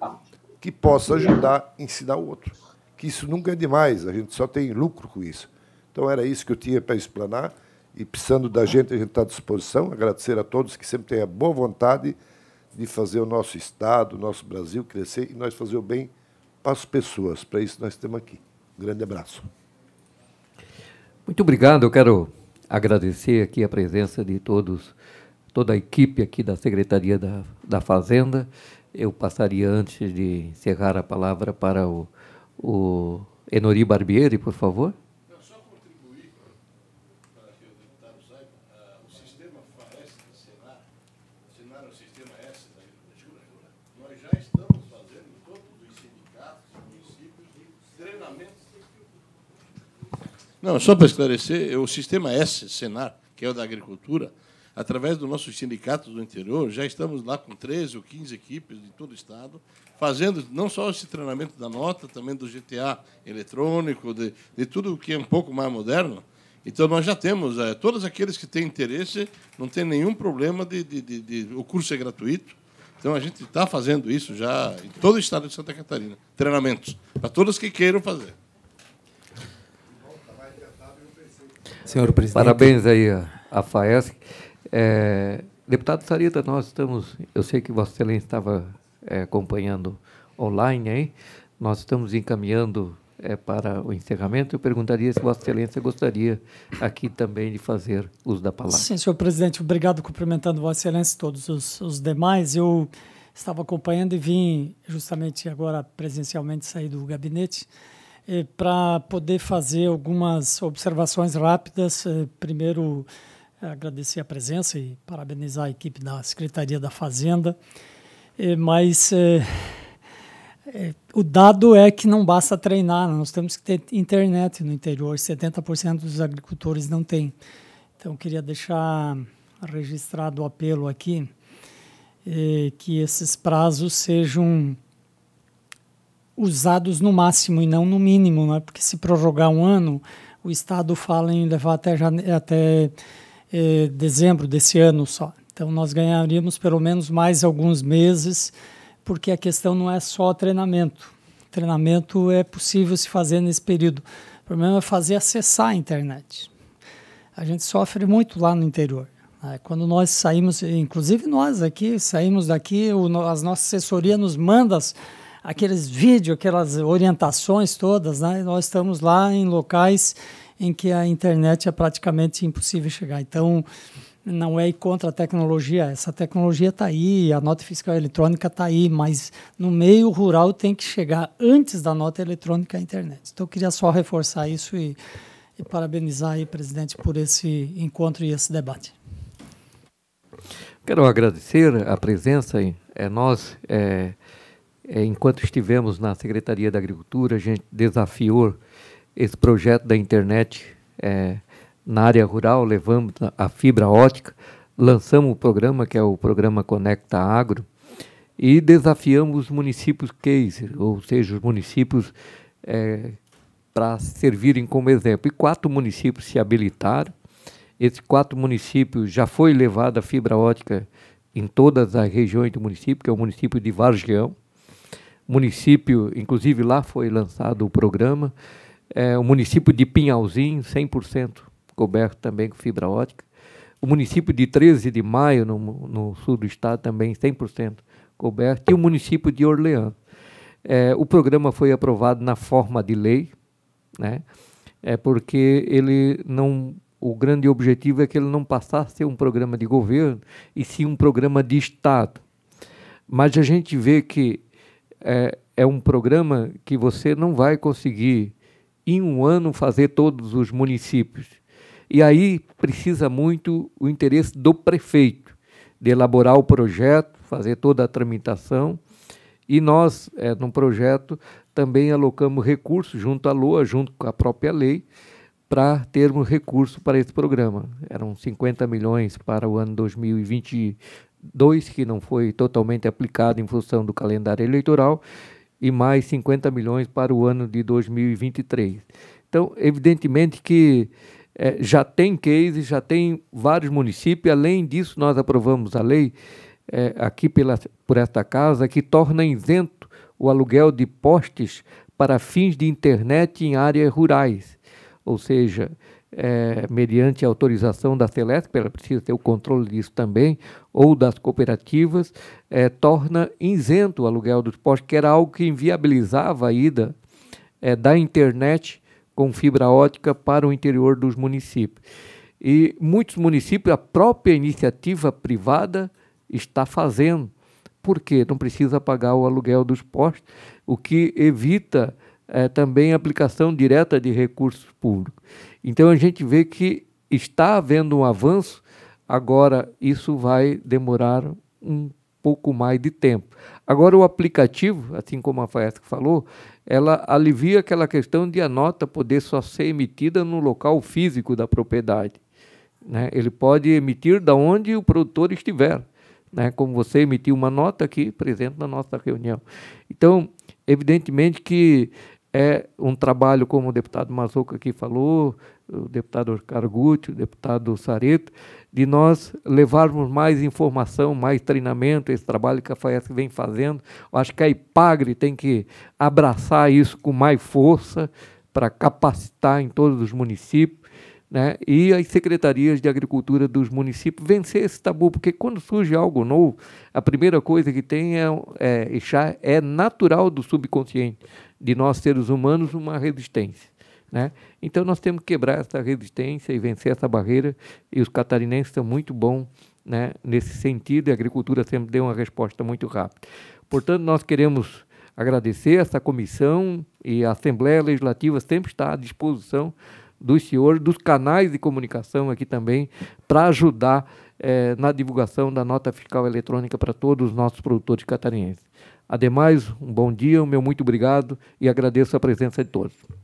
que possa ajudar, ensinar o outro. Que isso nunca é demais, a gente só tem lucro com isso. Então, era isso que eu tinha para explanar. E precisando da gente, a gente está à disposição. Agradecer a todos que sempre têm a boa vontade de fazer o nosso Estado, o nosso Brasil crescer e nós fazer o bem para as pessoas. Para isso nós estamos aqui. Um grande abraço. Muito obrigado. Eu quero agradecer aqui a presença de todos, toda a equipe aqui da Secretaria da, da Fazenda. Eu passaria antes de encerrar a palavra para o, o Enori Barbieri, por favor. Não, só para esclarecer, o sistema S, Senar, que é o da agricultura, através do nosso sindicato do interior, já estamos lá com 13 ou 15 equipes de todo o Estado, fazendo não só esse treinamento da nota, também do GTA eletrônico, de, de tudo que é um pouco mais moderno. Então, nós já temos, é, todos aqueles que têm interesse, não tem nenhum problema de, de, de, de O curso é gratuito. Então, a gente está fazendo isso já em todo o estado de Santa Catarina. Treinamentos para todos que queiram fazer. Senhor presidente. Parabéns aí à FAESC. É, deputado Sarita, nós estamos, eu sei que Vossa Excelência estava é, acompanhando online aí, nós estamos encaminhando é, para o encerramento. Eu perguntaria se Vossa Excelência gostaria aqui também de fazer uso da palavra. Sim, senhor presidente, obrigado, cumprimentando Vossa Excelência e todos os, os demais. Eu estava acompanhando e vim justamente agora presencialmente sair do gabinete. Eh, para poder fazer algumas observações rápidas. Eh, primeiro, agradecer a presença e parabenizar a equipe da Secretaria da Fazenda. Eh, mas o dado é que não basta treinar, né? nós temos que ter internet no interior, 70% dos agricultores não têm. Então, queria deixar registrado o apelo aqui que esses prazos sejam usados no máximo e não no mínimo, né? porque se prorrogar um ano, o Estado fala em levar até, até eh, dezembro desse ano só. Então, nós ganharíamos pelo menos mais alguns meses, porque a questão não é só treinamento. Treinamento é possível se fazer nesse período. O problema é fazer acessar a internet. A gente sofre muito lá no interior. Né? Quando nós saímos, inclusive nós aqui, saímos daqui, o, as nossas assessorias nos manda aqueles vídeos, aquelas orientações todas, né? Nós estamos lá em locais em que a internet é praticamente impossível chegar. Então, não é contra a tecnologia, essa tecnologia está aí, a nota fiscal eletrônica está aí, mas no meio rural tem que chegar antes da nota eletrônica à internet. Então, eu queria só reforçar isso e, e parabenizar aí, presidente, por esse encontro e esse debate. Quero agradecer a presença. é, nós é, é, enquanto estivemos na Secretaria da Agricultura, a gente desafiou esse projeto da internet é, na área rural, levamos a fibra ótica, lançamos o programa, que é o programa Conecta Agro, e desafiamos os municípios case, ou seja, os municípios é, para servirem como exemplo. E quatro municípios se habilitaram. Esses quatro municípios já foi levada a fibra ótica em todas as regiões do município, que é o município de Vargião, município, inclusive lá foi lançado o programa, é, o município de Pinhalzinho, 100% coberto também com fibra ótica, o município de 13 de Maio, no, no sul do estado, também 100% coberto, e o município de Orleans. É, o programa foi aprovado na forma de lei, né? é porque ele não o grande objetivo é que ele não passasse a ser um programa de governo e sim um programa de Estado. Mas a gente vê que é, é um programa que você não vai conseguir em um ano fazer todos os municípios. E aí precisa muito o interesse do prefeito de elaborar o projeto, fazer toda a tramitação. E nós, é, no projeto, também alocamos recursos junto à LOA, junto com a própria lei, para termos recurso para esse programa. Eram 50 milhões para o ano 2020, dois que não foi totalmente aplicado em função do calendário eleitoral e mais 50 milhões para o ano de 2023. Então, evidentemente que é, já tem case, já tem vários municípios. Além disso, nós aprovamos a lei é, aqui pela, por esta casa que torna isento o aluguel de postes para fins de internet em áreas rurais. Ou seja, é, mediante autorização da Celesc, ela precisa ter o controle disso também, ou das cooperativas, é, torna isento o aluguel dos postes, que era algo que inviabilizava a ida é, da internet com fibra ótica para o interior dos municípios. E muitos municípios, a própria iniciativa privada está fazendo, porque não precisa pagar o aluguel dos postes, o que evita é, também a aplicação direta de recursos públicos. Então a gente vê que está havendo um avanço, agora isso vai demorar um pouco mais de tempo. Agora o aplicativo, assim como a Faesc falou, ela alivia aquela questão de a nota poder só ser emitida no local físico da propriedade. Né? Ele pode emitir da onde o produtor estiver, né? como você emitiu uma nota aqui presente na nossa reunião. Então, evidentemente que é um trabalho, como o deputado Mazuca aqui falou, o deputado Cargucci, o deputado Sareto, de nós levarmos mais informação, mais treinamento, esse trabalho que a FAESC vem fazendo. Eu acho que a IPAGRE tem que abraçar isso com mais força para capacitar em todos os municípios. Né? e as secretarias de agricultura dos municípios vencer esse tabu, porque quando surge algo novo, a primeira coisa que tem é, é, é natural do subconsciente de nós seres humanos uma resistência. Né? Então nós temos que quebrar essa resistência e vencer essa barreira, e os catarinenses são muito bons né, nesse sentido, e a agricultura sempre deu uma resposta muito rápida. Portanto, nós queremos agradecer essa comissão e a Assembleia Legislativa sempre está à disposição dos senhores, dos canais de comunicação aqui também, para ajudar eh, na divulgação da nota fiscal eletrônica para todos os nossos produtores catarinenses. Ademais, um bom dia, meu muito obrigado e agradeço a presença de todos.